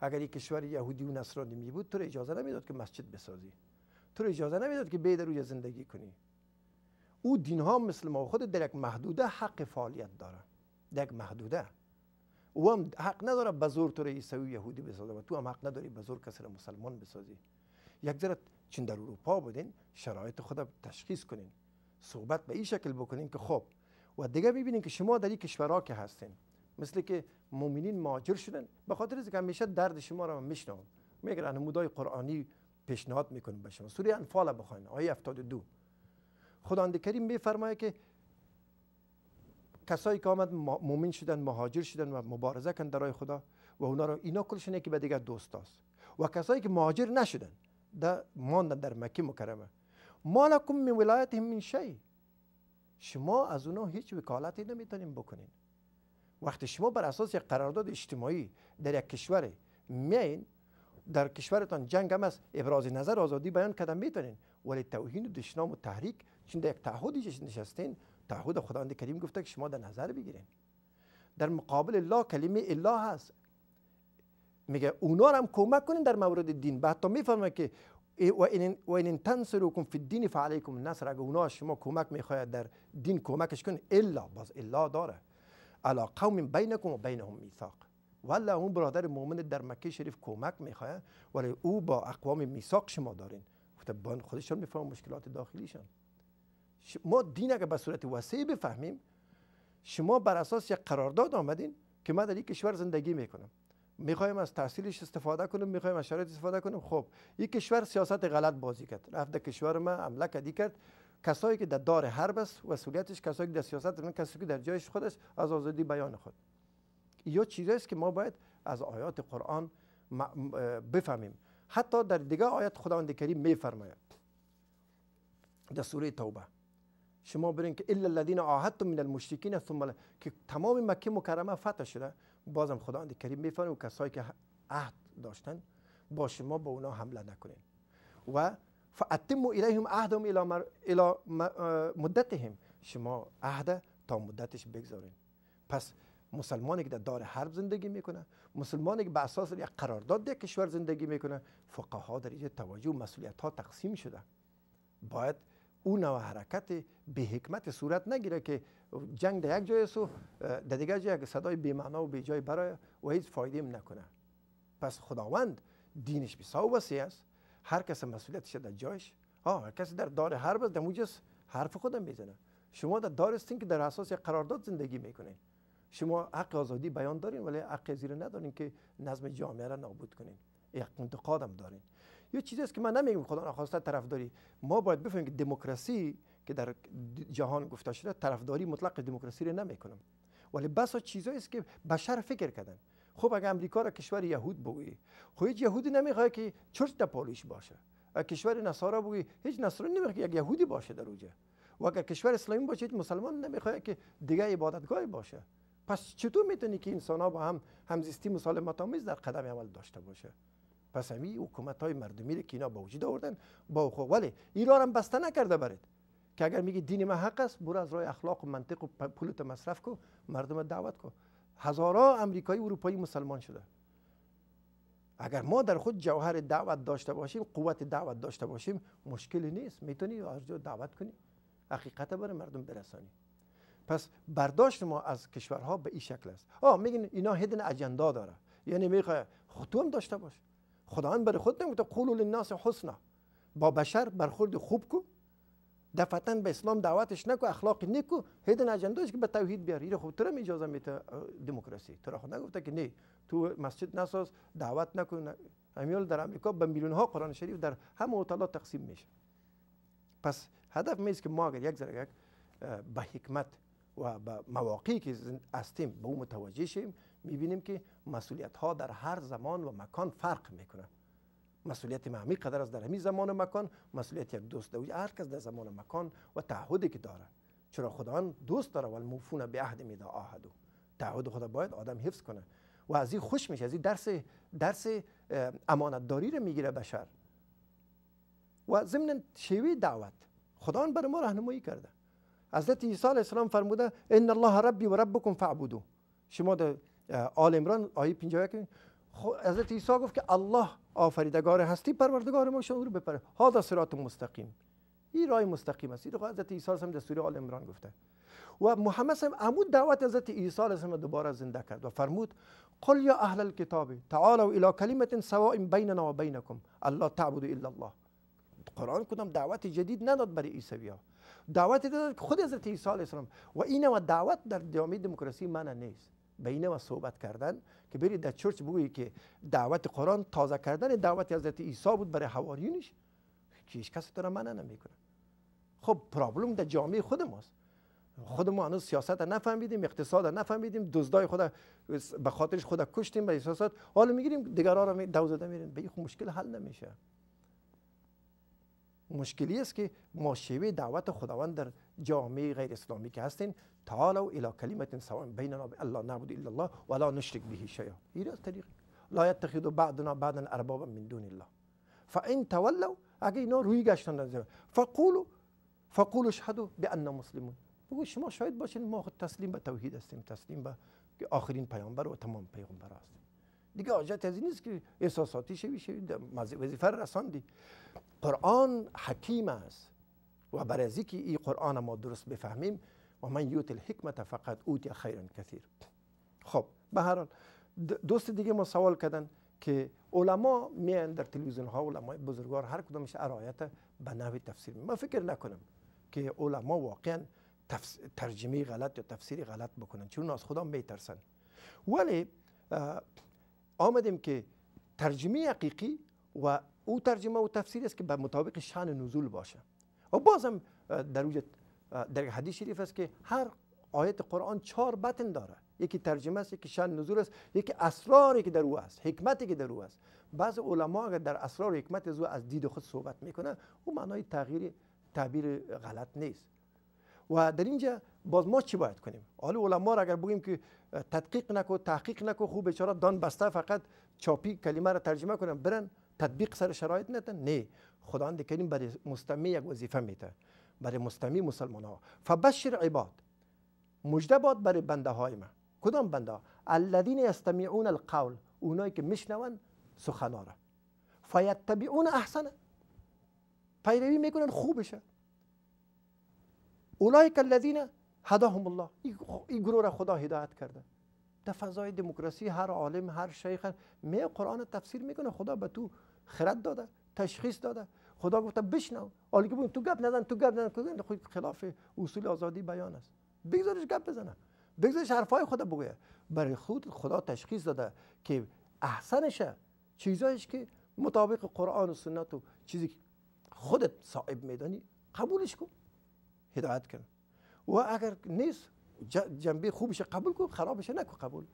اگر این کشور یهودی و نصرانی می بود تو را اجازه نمیداد که مسجد بسازی تو را اجازه نمیداد که به روی زندگی کنی او دین ها مثل ما خود در یک محدوده حق فعالیت داره در یک محدوده او هم حق نداره به زور تو عیسوی یهودی بسازه و تو هم حق نداری به کسی مسلمان بسازی یک ذره چون در اروپا بودین شرایط خود تشخیص کنین صحبت به این شکل بکنین که خب و دیگه ببینین که شما در این کشورها که هستین مثل که مؤمنین ماجر شدن به خاطر اینکه همیشه درد شما را میشنوم میگن قرآنی پیشنهاد میکنیم به شما سوره انفال بخواین آیه 72 خداوند کریم میفرماید که کسایی که آمد مؤمن شدن مهاجر شدن و مبارزه کردن در راه خدا و اونا رو اینا کلشون که به دیگر دوست و کسایی که مهاجر نشدن در ماندن در مکه مکرمه مالکم من ولایتهم من شی شما از اونا هیچ وکالتی نمیتونیم بکنین وقتی شما بر اساس یک قرارداد اجتماعی در یک کشور میین در کشورتان جنگ هم است ابراز نظر آزادی بیان کردن میتونین ولی توهین و دشنام و تحریک چون در یک تعهدی نشستین تعهد خداوند کریم گفته که شما در نظر بگیرین در مقابل الله کلمه الله هست میگه اونا هم کمک کنین در مورد دین بعد تا میفهمه که و این و این تنصروکم فی فعلیکم النصر اگه اونا شما کمک میخواید در دین کمکش کن الا باز الا داره الا قوم بینکم و بینهم میثاق ولی اون برادر مؤمن در مکه شریف کمک میخواد ولی او با اقوام میثاق شما دارین خودشون میفهم مشکلات داخلیشان ما دین اگر به صورت وسیع بفهمیم شما بر اساس یک قرارداد آمدین که ما در یک کشور زندگی میکنم میخوایم از تحصیلش استفاده کنیم میخوایم از شرایط استفاده کنیم خب یک کشور سیاست غلط بازی کرد رفت در کشور ما عمله کردی کرد کسایی که در دار حرب است مسئولیتش کسایی که در سیاست من کسایی که در جایش خودش از آزادی بیان خود یا چیزی است که ما باید از آیات قرآن بفهمیم حتی در دیگه آیات خداوند کریم میفرماید در سوره توبه شما برین که الا الذین عاهدتم من المشرکین ثم که تمام مکه مکرمه فتح شده بازم خداوند کریم و کسایی که عهد داشتن با شما با اونا حمله نکنین و فاتموا الیهم عهدهم الى, مدتهم شما عهد تا مدتش بگذارین پس مسلمانی که در دار حرب زندگی میکنه مسلمانی که به اساس یک قرارداد در کشور زندگی میکنه فقها در اینجا توجه و مسئولیت ها تقسیم شده باید او نوع حرکت به حکمت صورت نگیره که جنگ در یک جای است و در دیگر جای صدای معنا و بی جای برای و هیچ فایده نکنه پس خداوند دینش بی وسیع است هر کس مسئولیتش در جایش آه هر کسی در دار حرب است در موجه حرف خودم میزنه شما در دار استین که در اساس قرارداد زندگی میکنین شما حق آزادی بیان دارین ولی حق زیر ندارین که نظم جامعه را نابود کنین یک انتقادم دارین یه چیزی است که من نمیگم خدا نخواسته طرفداری ما باید بفهمیم که دموکراسی که در جهان گفته شده طرفداری مطلق دموکراسی رو نمیکنم ولی بسا چیزایی است که بشر فکر کردن خب اگر امریکا را کشور یهود بگویی خب هیچ یهودی نمیخواد که چرت در باشه اگر کشور نصارا بگویی هیچ نصارا نمیخواد که یک یهودی باشه در اونجا و اگر کشور اسلامی باشه هیچ مسلمان نمیخواد که دیگه عبادتگاهی باشه پس چطور میتونی که انسان ها با هم همزیستی مسالمت آمیز در قدم عمل داشته باشه پس همی حکومت های مردمی که اینا به وجود آوردن با خو ولی ایران هم بسته نکرده برید که اگر میگی دین ما حق است برو از راه اخلاق و منطق و پولت مصرف کو مردم دعوت کو هزارا امریکایی اروپایی مسلمان شده اگر ما در خود جوهر دعوت داشته باشیم قوت دعوت داشته باشیم مشکلی نیست میتونی از دعوت کنی حقیقت برای مردم برسانی پس برداشت ما از کشورها به این شکل است آه میگن اینا هدن اجندا داره یعنی میخواه داشته باشه خداوند برای خود نگفته قولوا للناس حسنا با بشر برخورد خوب کو دفعتا به اسلام دعوتش نکو اخلاق نیکو هیدن اجنداش که به توحید بیار این خب تو اجازه میده دموکراسی تو را خود خب نگفته که نه تو مسجد نساز دعوت نکو امیال در امریکا به میلیون ها قرآن شریف در همه اوطلا تقسیم میشه پس هدف می که ما اگر یک ذره یک به حکمت و با مواقعی که هستیم به اون متوجه شیم میبینیم که مسئولیت ها در هر زمان و مکان فرق میکنه مسئولیت ما قدر از در همین زمان و مکان مسئولیت یک دوست دوی هر کس در زمان و مکان و تعهدی که داره چرا خداوند دوست داره و الموفون به عهد میده آهدو تعهد خدا باید آدم حفظ کنه و از این خوش میشه از این درس درس امانتداری رو میگیره بشر و ضمن شیوه دعوت خداوند بر ما راهنمایی کرده حضرت عیسی علیه السلام فرموده ان الله ربی و ربکم فعبدو». شما آل امران آیه 51 حضرت عیسی گفت که الله آفریدگار هستی پروردگار ما شما رو بپره دا صراط مستقیم این رای مستقیم است این حضرت عیسی هم دستور آل عمران گفته و محمد هم عمود دعوت حضرت عیسی هم دوباره زنده کرد و فرمود قل یا اهل الکتاب تعالوا الی کلمتین سواء بیننا و بینکم الله تعبدوا الا الله قرآن کدام دعوت جدید نداد برای عیسوی دعوت داد خود حضرت عیسی علیه السلام و این و دعوت در جامعه دموکراسی من نیست به و صحبت کردن که برید در چرچ بگویی که دعوت قرآن تازه کردن دعوت حضرت عیسی بود برای حواریونش که هیچ کسی تو را منع نمیکنه خب پرابلم در جامعه خود ماست خود ما هنوز سیاست نفهمیدیم اقتصاد نفهمیدیم دزدای خود به خاطرش خود کشتیم به احساسات حالا میگیریم دیگرا را دوزده میرین به این خب مشکل حل نمیشه مشکلی است که ما دعوت خداوند در جامعه غیر اسلامی که هستین تعالوا الی کلمت سواء بیننا الله نعبد الا الله ولا نشرک به شیئا این از طریق لا یتخذ بعضنا بعدن اربابا من دون الله فان تولوا اگه اینا روی گشتن فقول فقولوا اشهدوا بان مسلمون بگو شما شاید باشین ما خود تسلیم به توحید هستیم تسلیم به آخرین پیامبر و تمام پیغمبر هستیم دیگه حاجت از این نیست که احساساتی شوی شوی وظیفه رساندی قرآن حکیم است و برای از این قرآن ما درست بفهمیم و من یوت الحکمت فقط اوتی خیرا کثیر خب به هر دوست دیگه ما سوال کردن که علما میان در تلویزیون ها علما بزرگوار هر کدومش ارایت به نوی تفسیر ما فکر نکنم که علما واقعا ترجمه غلط یا تفسیر غلط بکنن چون از خدا میترسن ولی آمدیم که ترجمه حقیقی و او ترجمه و تفسیر است که به مطابق شان نزول باشه و بازم در وجه در حدیث شریف است که هر آیت قرآن چهار بطن داره یکی ترجمه است یکی شان نزول است یکی اسراری که در او است حکمتی که در او است بعض علما اگر در اسرار حکمت از از دید خود صحبت میکنن او معنای تغییر تعبیر غلط نیست و در اینجا باز ما چی باید کنیم حالا علما را اگر بگیم که تدقیق نکو تحقیق نکو خوب بیچاره دان بسته فقط چاپی کلمه را ترجمه کنن برن تطبیق سر شرایط نتن نه خداوند کریم برای مستمی یک وظیفه میته برای مستمی مسلمان ها فبشر عباد مجده باد برای بنده های ما کدام بنده الذین یستمعون القول اونایی که میشنون سخنا را فیتبعون احسنه پیروی میکنن خوبشه که الذین هداهم الله این گروه را خدا هدایت کرده در فضای دموکراسی هر عالم هر شیخ می قرآن تفسیر میکنه خدا به تو خرد داده تشخیص داده خدا گفته بشنو حالا که تو گپ نزن تو گپ نزن خود خب، خب، خلاف اصول آزادی بیان است بگذارش گپ بزنه بگذارش حرفای خدا بگویه برای خود خدا تشخیص داده که احسنشه چیزایش که مطابق قرآن و سنت و چیزی که خودت صاحب میدانی قبولش کن هدایت کن و اگر نیست جنبه خوبش قبول کن خرابش نکن قبول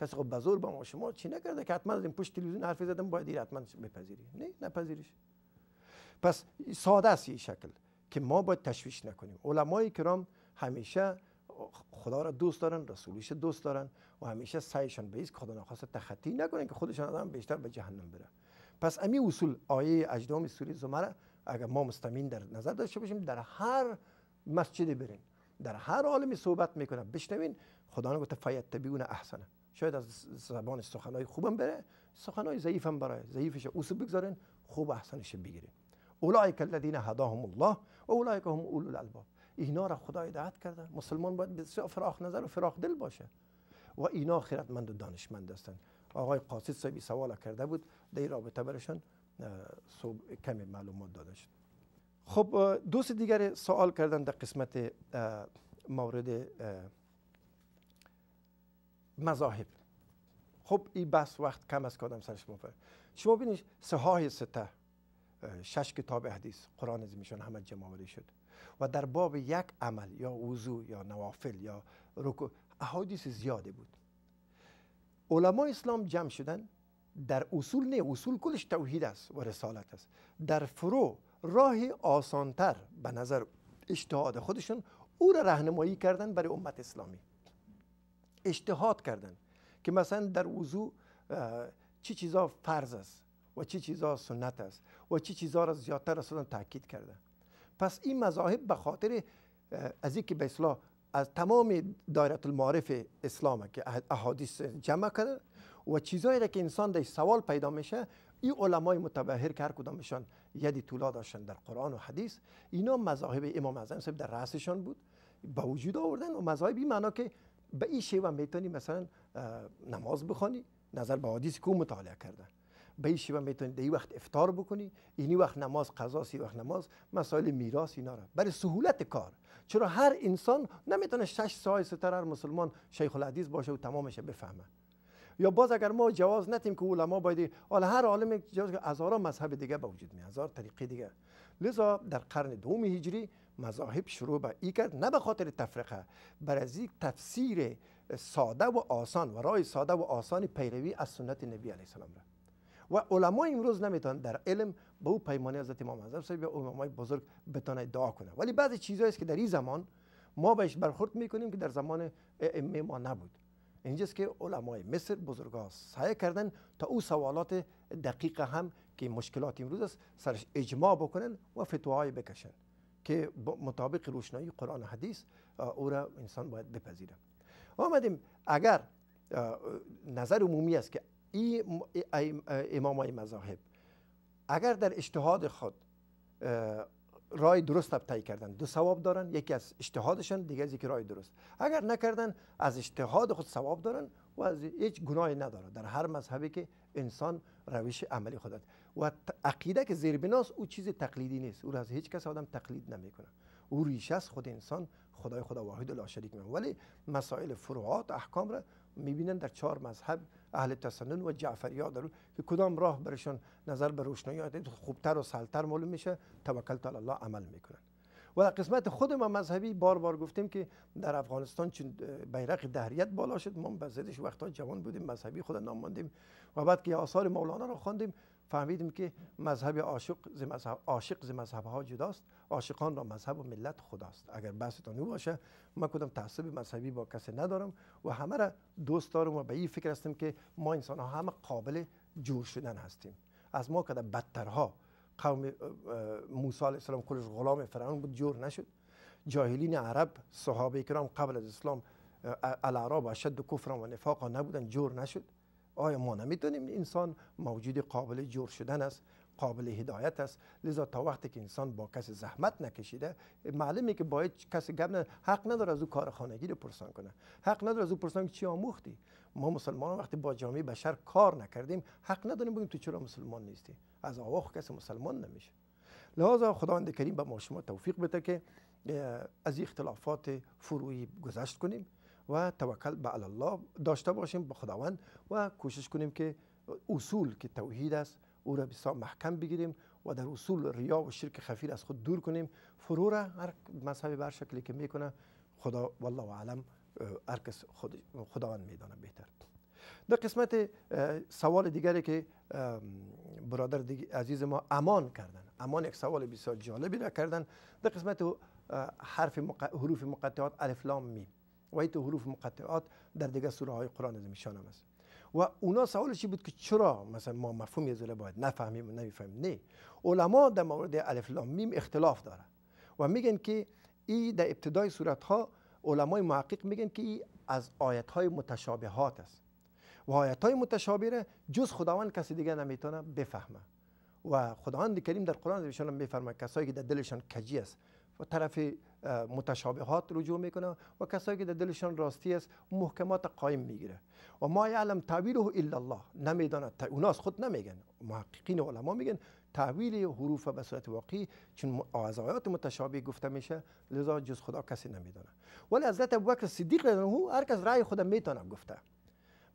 کسی خب بزرگ با ما شما چی نکرده که حتما از این پشت تلویزیون حرفی زدم باید این حتما بپذیری نه نپذیریش پس ساده است این شکل که ما باید تشویش نکنیم علمای کرام همیشه خدا را دوست دارن رسولش دوست دارن و همیشه سعیشان به خدا نخواست تخطی نکنن که خودشان آدم بیشتر به جهنم بره پس امی اصول آیه اجدام سوری زمره اگر ما مستمین در نظر داشته باشیم در هر مسجدی برین در هر عالمی صحبت میکنن بشنوین خدا گفته تبیون احسنه شاید از زبان سخنهای خوبم بره سخنهای ضعیفم بره ضعیفش اوس بگذارین خوب احسنش بگیرین که الذین هداهم الله و که هم اولو الالباب اینا را خدا هدایت کرده مسلمان باید بسیار فراخ نظر و فراخ دل باشه و اینا خیرتمند و دانشمند هستند آقای قاصد صاحبی سوال کرده بود در رابطه برشان صبح کمی معلومات داده شد خب دوست دیگر سوال کردن در قسمت مورد مذاهب خب این بس وقت کم از کادم سرش موفر. شما ببینید سه های سته شش کتاب حدیث قرآن از میشون همه جمع شد و در باب یک عمل یا وضو یا نوافل یا رکوع احادیث زیاده بود علما اسلام جمع شدن در اصول نه اصول کلش توحید است و رسالت است در فرو راه آسانتر به نظر اجتهاد خودشون او را رهنمایی کردن برای امت اسلامی اجتهاد کردن که مثلا در وضوع چی چیزا فرض است و چی چیزا سنت است و چی چیزا را زیادتر اصلا تاکید کردن پس این مذاهب به خاطر از اینکه به اصلاح از تمام دایره المعارف اسلام که احادیث جمع کرده و چیزایی را که انسان در سوال پیدا میشه این علمای متبهر که هر کدامشان یدی طولا داشتن در قرآن و حدیث اینا مذاهب امام اعظم صاحب در رأسشان بود با وجود آوردن و مذاهب این معنا که به این شیوه میتونی مثلا نماز بخوانی نظر به حدیث که مطالعه کرده به این شیوه میتونی در وقت افتار بکنی اینی وقت نماز قضا سی وقت نماز مسائل میراث اینا را برای سهولت کار چرا هر انسان نمیتونه شش سای ستر هر مسلمان شیخ الحدیث باشه و تمامش بفهمه یا باز اگر ما جواز نتیم که علما باید حالا هر عالم جواز که هزارا مذهب دیگه به وجود می هزار طریقه دیگه لذا در قرن دوم هجری مذاهب شروع به ای کرد نه به خاطر تفرقه بر از یک تفسیر ساده و آسان و رای ساده و آسان پیروی از سنت نبی علیه السلام را و علما امروز نمیتونن در علم به او پیمانه حضرت امام اعظم صاحب یا امامای بزرگ بتونه دعا کنه ولی بعضی چیزایی که در این زمان ما بهش برخورد میکنیم که در زمان ائمه ما نبود اینجاست که علمای مصر بزرگا سعی کردن تا او سوالات دقیق هم که مشکلات امروز است سرش اجماع بکنن و فتواهای بکشن که مطابق روشنایی قرآن و حدیث او را انسان باید بپذیره آمدیم اگر نظر عمومی است که این امامای مذاهب اگر در اجتهاد خود رای درست تبتعی کردن دو ثواب دارن یکی از اجتهادشان دیگه از یکی رای درست اگر نکردن از اجتهاد خود ثواب دارن و از هیچ گناهی نداره در هر مذهبی که انسان روش عملی خودت و عقیده که زیر بناس او چیز تقلیدی نیست او را از هیچ کس آدم تقلید نمیکنه او ریشه از خود انسان خدای خدا واحد لا شریک میدونه ولی مسائل فروعات احکام را میبینن در چهار مذهب اهل تسنن و ها در که کدام راه برشون نظر به روشنایی خوبتر و سلتر معلوم میشه توکل علی الله عمل میکنن و در قسمت خود ما مذهبی بار بار گفتیم که در افغانستان چون بیرق دهریت بالا شد ما به وقتا جوان بودیم مذهبی خود نام و بعد که آثار مولانا رو خواندیم فهمیدیم که مذهب عاشق ز مذهب عاشق ز مذهب ها جداست عاشقان را مذهب و ملت خداست اگر بحثتان او باشه من کدام تعصب مذهبی با کسی ندارم و همه را دوست دارم و به این فکر هستیم که ما انسان ها همه قابل جور شدن هستیم از ما که بدترها قوم موسی علیه السلام خودش غلام فرعون بود جور نشد جاهلین عرب صحابه کرام قبل از اسلام الاعراب اشد کفر و نفاق نبودن جور نشد آیا ما نمیتونیم انسان موجود قابل جور شدن است قابل هدایت است لذا تا وقتی که انسان با کسی زحمت نکشیده معلومه که باید کسی گپ حق نداره از او کار خانگی رو پرسان کنه حق نداره از او پرسان که چی آموختی ما مسلمان وقتی با جامعه بشر کار نکردیم حق نداریم بگیم تو چرا مسلمان نیستی از آواخ کسی مسلمان نمیشه لذا خداوند کریم به ما شما توفیق بده که از اختلافات فروی گذشت کنیم و توکل به الله داشته باشیم به خداوند و کوشش کنیم که اصول که توحید است او را بسیار محکم بگیریم و در اصول ریا و شرک خفیر از خود دور کنیم فرو را هر مذهبی بر شکلی که میکنه خدا والله عالم، هر کس خود خداوند میدانه بهتر در قسمت سوال دیگری که برادر عزیز ما امان کردن امان یک سوال بسیار جالبی را کردن در قسمت حرف حروف مقطعات الف لام میم و تو حروف مقطعات در دیگه سوره های قرآن از هم است و اونا سوالشی بود که چرا مثلا ما مفهوم یه باید نفهمیم و نمیفهمیم نه علما در مورد الف لام میم اختلاف داره و میگن که ای در ابتدای صورت ها علمای محقق میگن که ای از آیت های متشابهات است و آیت های متشابهه جز خداوند کسی دیگه نمیتونه بفهمه و خداوند کریم در قرآن بهشان میفرماید کسایی که در دلشان کجی است و طرف متشابهات رجوع میکنه و کسایی که در دلشان راستی است محکمات قایم میگیره و ما یعلم تعبیره الا الله نمیداند از خود نمیگن محققین و علما میگن تحویل حروف به صورت واقعی چون از آیات متشابه گفته میشه لذا جز خدا کسی نمیدانه ولی حضرت ابوبکر صدیق رضی الله هر کس رأی خودم میتونه گفته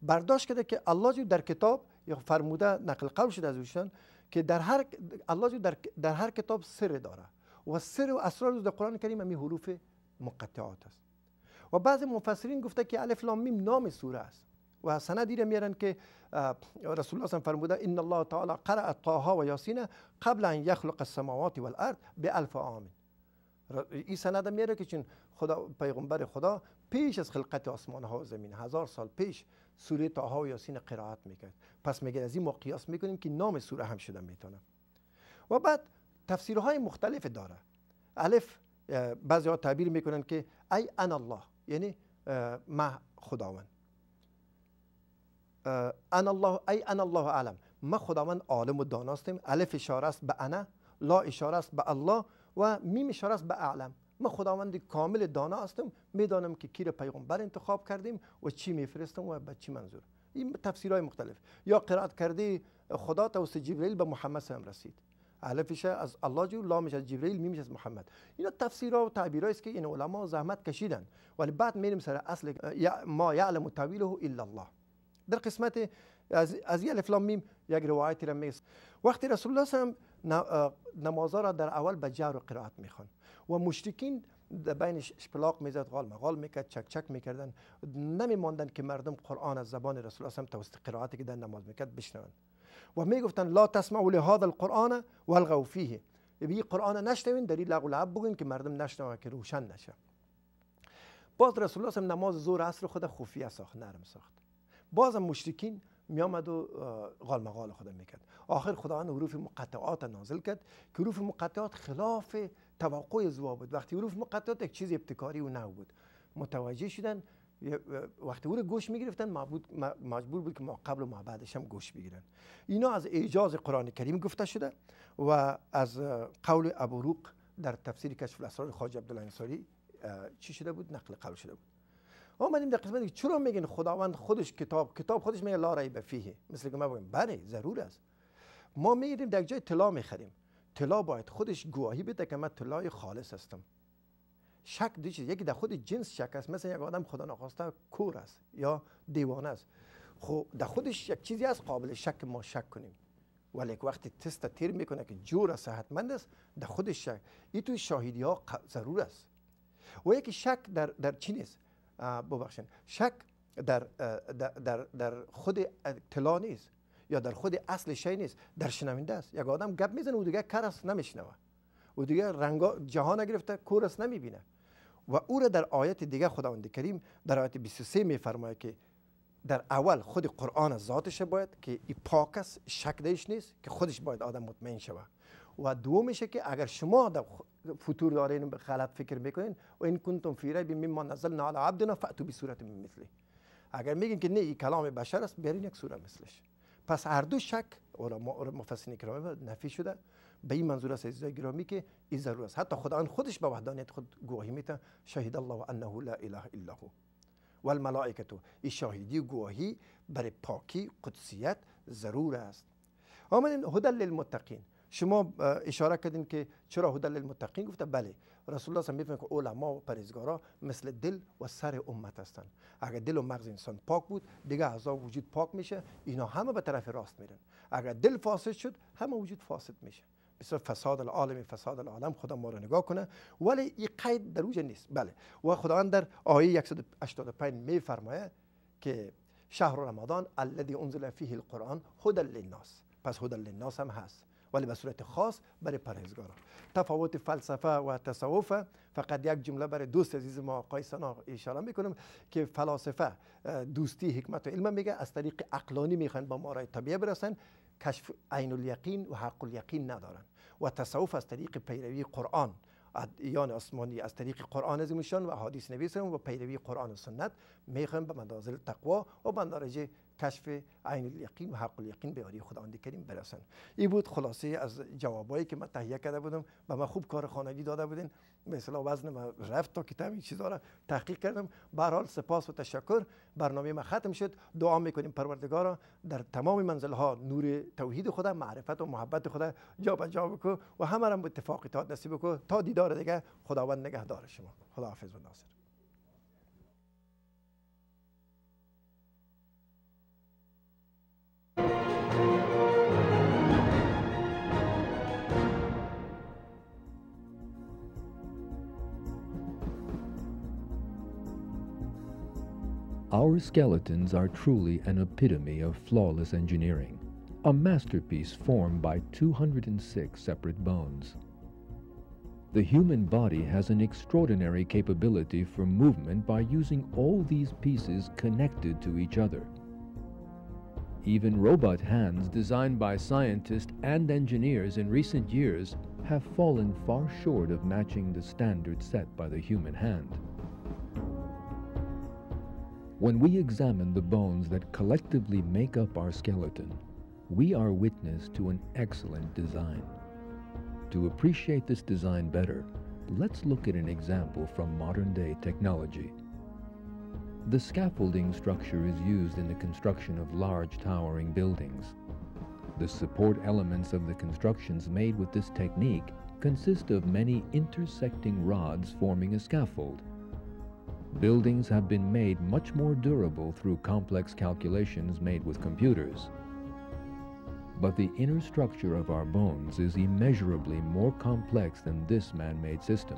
برداشت کرده که الله جو در کتاب یا فرموده نقل قول شده از اوشان که در هر الله جو در, در هر کتاب سر داره و سر و اسرار در قرآن کریم همی حروف مقطعات است و بعض مفسرین گفته که الف لام میم نام سوره است و سندی را میارن که رسول الله فرموده ان الله تعالی قرأ طه و یاسین قبل ان یخلق السماوات والارض به الف عام این سند میاره که چون خدا پیغمبر خدا پیش از خلقت آسمان ها و زمین هزار سال پیش سوره طه و یاسین قرائت میکرد پس میگه از این ما قیاس میکنیم که نام سوره هم شده میتونه و بعد تفسیرهای مختلف داره الف بعضی ها تعبیر میکنن که ای انا الله یعنی ما خداوند انا الله ای انا الله عالم ما خداوند عالم و داناستیم الف اشاره است به انا لا اشاره است به الله و میم اشاره است به اعلم ما خداوند کامل دانا هستم میدانم که کی را پیغمبر انتخاب کردیم و چی میفرستم و به چی منظور این تفسیرهای مختلف یا قرائت کردی خدا توسط جبرئیل به محمد صلی رسید الفش از الله جو لامش از جبرئیل میمش از محمد اینا تفسیرها و تعبیرایی است که این علما زحمت کشیدن ولی بعد میریم سر اصل ما یعلم تاویله الا الله در قسمت از از یه الف میم یک روایتی را میس وقتی رسول الله صلی نمازا را در اول به جهر و قرائت میخوان و مشرکین بینش اشپلاق میزد غال مغال میکرد چک چک میکردن نمیماندن که مردم قرآن از زبان رسول الله صلی قرائتی که در نماز میکرد بشنوند و میگفتن لا تسمعوا لهذا القرآن والغوا فیه یعنی به قرآن نشنوین در این لغو لعب بگین که مردم نشنوه که روشن نشه باز رسول الله نماز زور عصر خود خفیه ساخت نرم ساخت باز مشرکین می آمد و غالمغال خود میکرد آخر خداوند حروف مقطعات نازل کرد که حروف مقطعات خلاف توقع زوا بود وقتی حروف مقطعات یک چیز ابتکاری و نو بود متوجه شدن وقتی او رو گوش میگرفتن مجبور بود که ما قبل و ما بعدش هم گوش بگیرن اینا از اعجاز قرآن کریم گفته شده و از قول ابوروق در تفسیر کشف الاسرار خواجه عبدالله انصاری چی شده بود نقل قول شده بود آمدیم در قسمت چرا میگن خداوند خودش کتاب کتاب خودش میگه لا ریب فیه مثل که ما بگیم بله ضرور است ما میگیم در جای طلا میخریم طلا باید خودش گواهی بده که من طلای خالص هستم شک دو چیز یکی در خود جنس شک است مثل یک آدم خدا نخواسته کور است یا دیوانه است خب در خودش یک چیزی از قابل شک ما شک کنیم ولی وقتی تست تیر میکنه که جور صحتمند است در خودش شک این توی شاهدی ها ضرور است و یکی شک در در چی نیست ببخشید شک در در, در, در خود طلا نیست یا در خود اصل شی نیست در شنونده است یک آدم گپ میزنه و دیگه کر است نمیشنوه و دیگه رنگا جهان گرفته کور است نمیبینه و او را در آیت دیگه خداوند کریم در آیت 23 میفرماید که در اول خود قرآن ذاتش باید که ای پاک است شک دهش نیست که خودش باید آدم مطمئن شوه و میشه که اگر شما در فطور دارین غلط فکر میکنین و این کنتم فی ریب مما نزلنا علی عبدنا فاتو بصورت مثلی اگر میگین که نه این کلام بشر است بیارین یک سوره مثلش پس هر دو شک و مفسرین کرام نفی شده به این منظور است عزیزای گرامی که این ضرور است حتی خدا خودش به وحدانیت خود گواهی میده شهید الله انه لا اله الا هو و الملائکتو این شاهدی گواهی برای پاکی قدسیت ضرور است آمدین هدل للمتقین شما اشاره کردین که چرا هدل للمتقین گفته بله رسول الله میفهمه که علما و پرهیزگارا مثل دل و سر امت هستند اگر دل و مغز انسان پاک بود دیگه اعضا وجود پاک میشه اینا همه به طرف راست میرن اگر دل فاسد شد همه وجود فاسد میشه بسیار فساد العالم فساد العالم خدا ما رو نگاه کنه ولی این قید در اوج نیست بله و خداوند در آیه 185 میفرمایه که شهر رمضان الذی انزل فیه القرآن هدی للناس پس هدی للناس هم هست ولی به صورت خاص برای پرهیزگارا تفاوت فلسفه و تصوف فقط یک جمله برای دوست عزیز ما آقای سنا اشاره میکنم که فلاسفه دوستی حکمت و علم میگه از طریق عقلانی میخوان با مارای طبیعه برسن کشف عین الیقین و حق الیقین ندارن و تصوف از طریق پیروی قرآن ادیان آسمانی از طریق قرآن از و و حدیث نویس و پیروی قرآن و سنت میخوان به منازل تقوا و مندارج کشف عین الیقین و حق الیقین به یاری خداوند کریم برسن این بود خلاصه از جوابایی که من تهیه کرده بودم و من خوب کار خانگی داده بودین به وزن رفت تا کتاب این چیزا تحقیق کردم به حال سپاس و تشکر برنامه ما ختم شد دعا میکنیم پروردگارا در تمام منزل ها نور توحید خدا معرفت و محبت خدا جا بکو و همه را به اتفاق نصیب بکو تا دیدار دیگه خداوند نگهدار شما خداحافظ و ناصر Our skeletons are truly an epitome of flawless engineering, a masterpiece formed by 206 separate bones. The human body has an extraordinary capability for movement by using all these pieces connected to each other. Even robot hands designed by scientists and engineers in recent years have fallen far short of matching the standard set by the human hand. When we examine the bones that collectively make up our skeleton, we are witness to an excellent design. To appreciate this design better, let's look at an example from modern-day technology. The scaffolding structure is used in the construction of large towering buildings. The support elements of the constructions made with this technique consist of many intersecting rods forming a scaffold, Buildings have been made much more durable through complex calculations made with computers. But the inner structure of our bones is immeasurably more complex than this man-made system.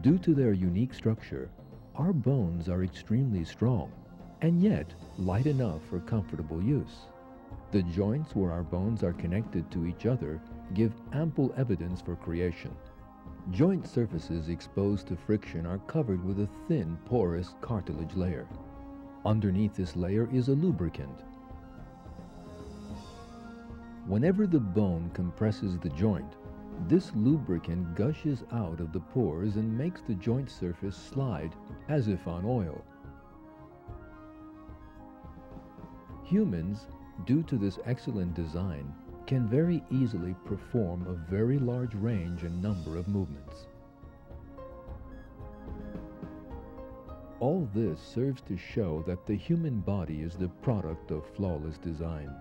Due to their unique structure, our bones are extremely strong and yet light enough for comfortable use. The joints where our bones are connected to each other give ample evidence for creation. Joint surfaces exposed to friction are covered with a thin, porous cartilage layer. Underneath this layer is a lubricant. Whenever the bone compresses the joint, this lubricant gushes out of the pores and makes the joint surface slide as if on oil. Humans, due to this excellent design, can very easily perform a very large range and number of movements. All this serves to show that the human body is the product of flawless design.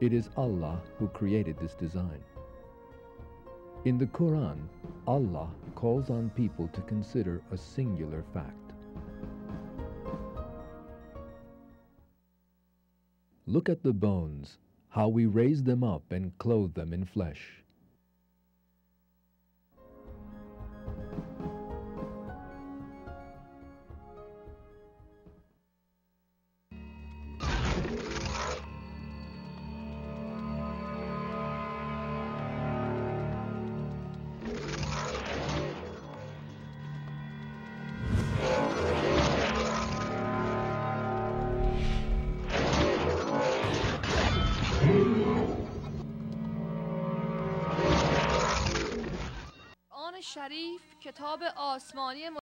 It is Allah who created this design. In the Quran, Allah calls on people to consider a singular fact. Look at the bones how we raise them up and clothe them in flesh on est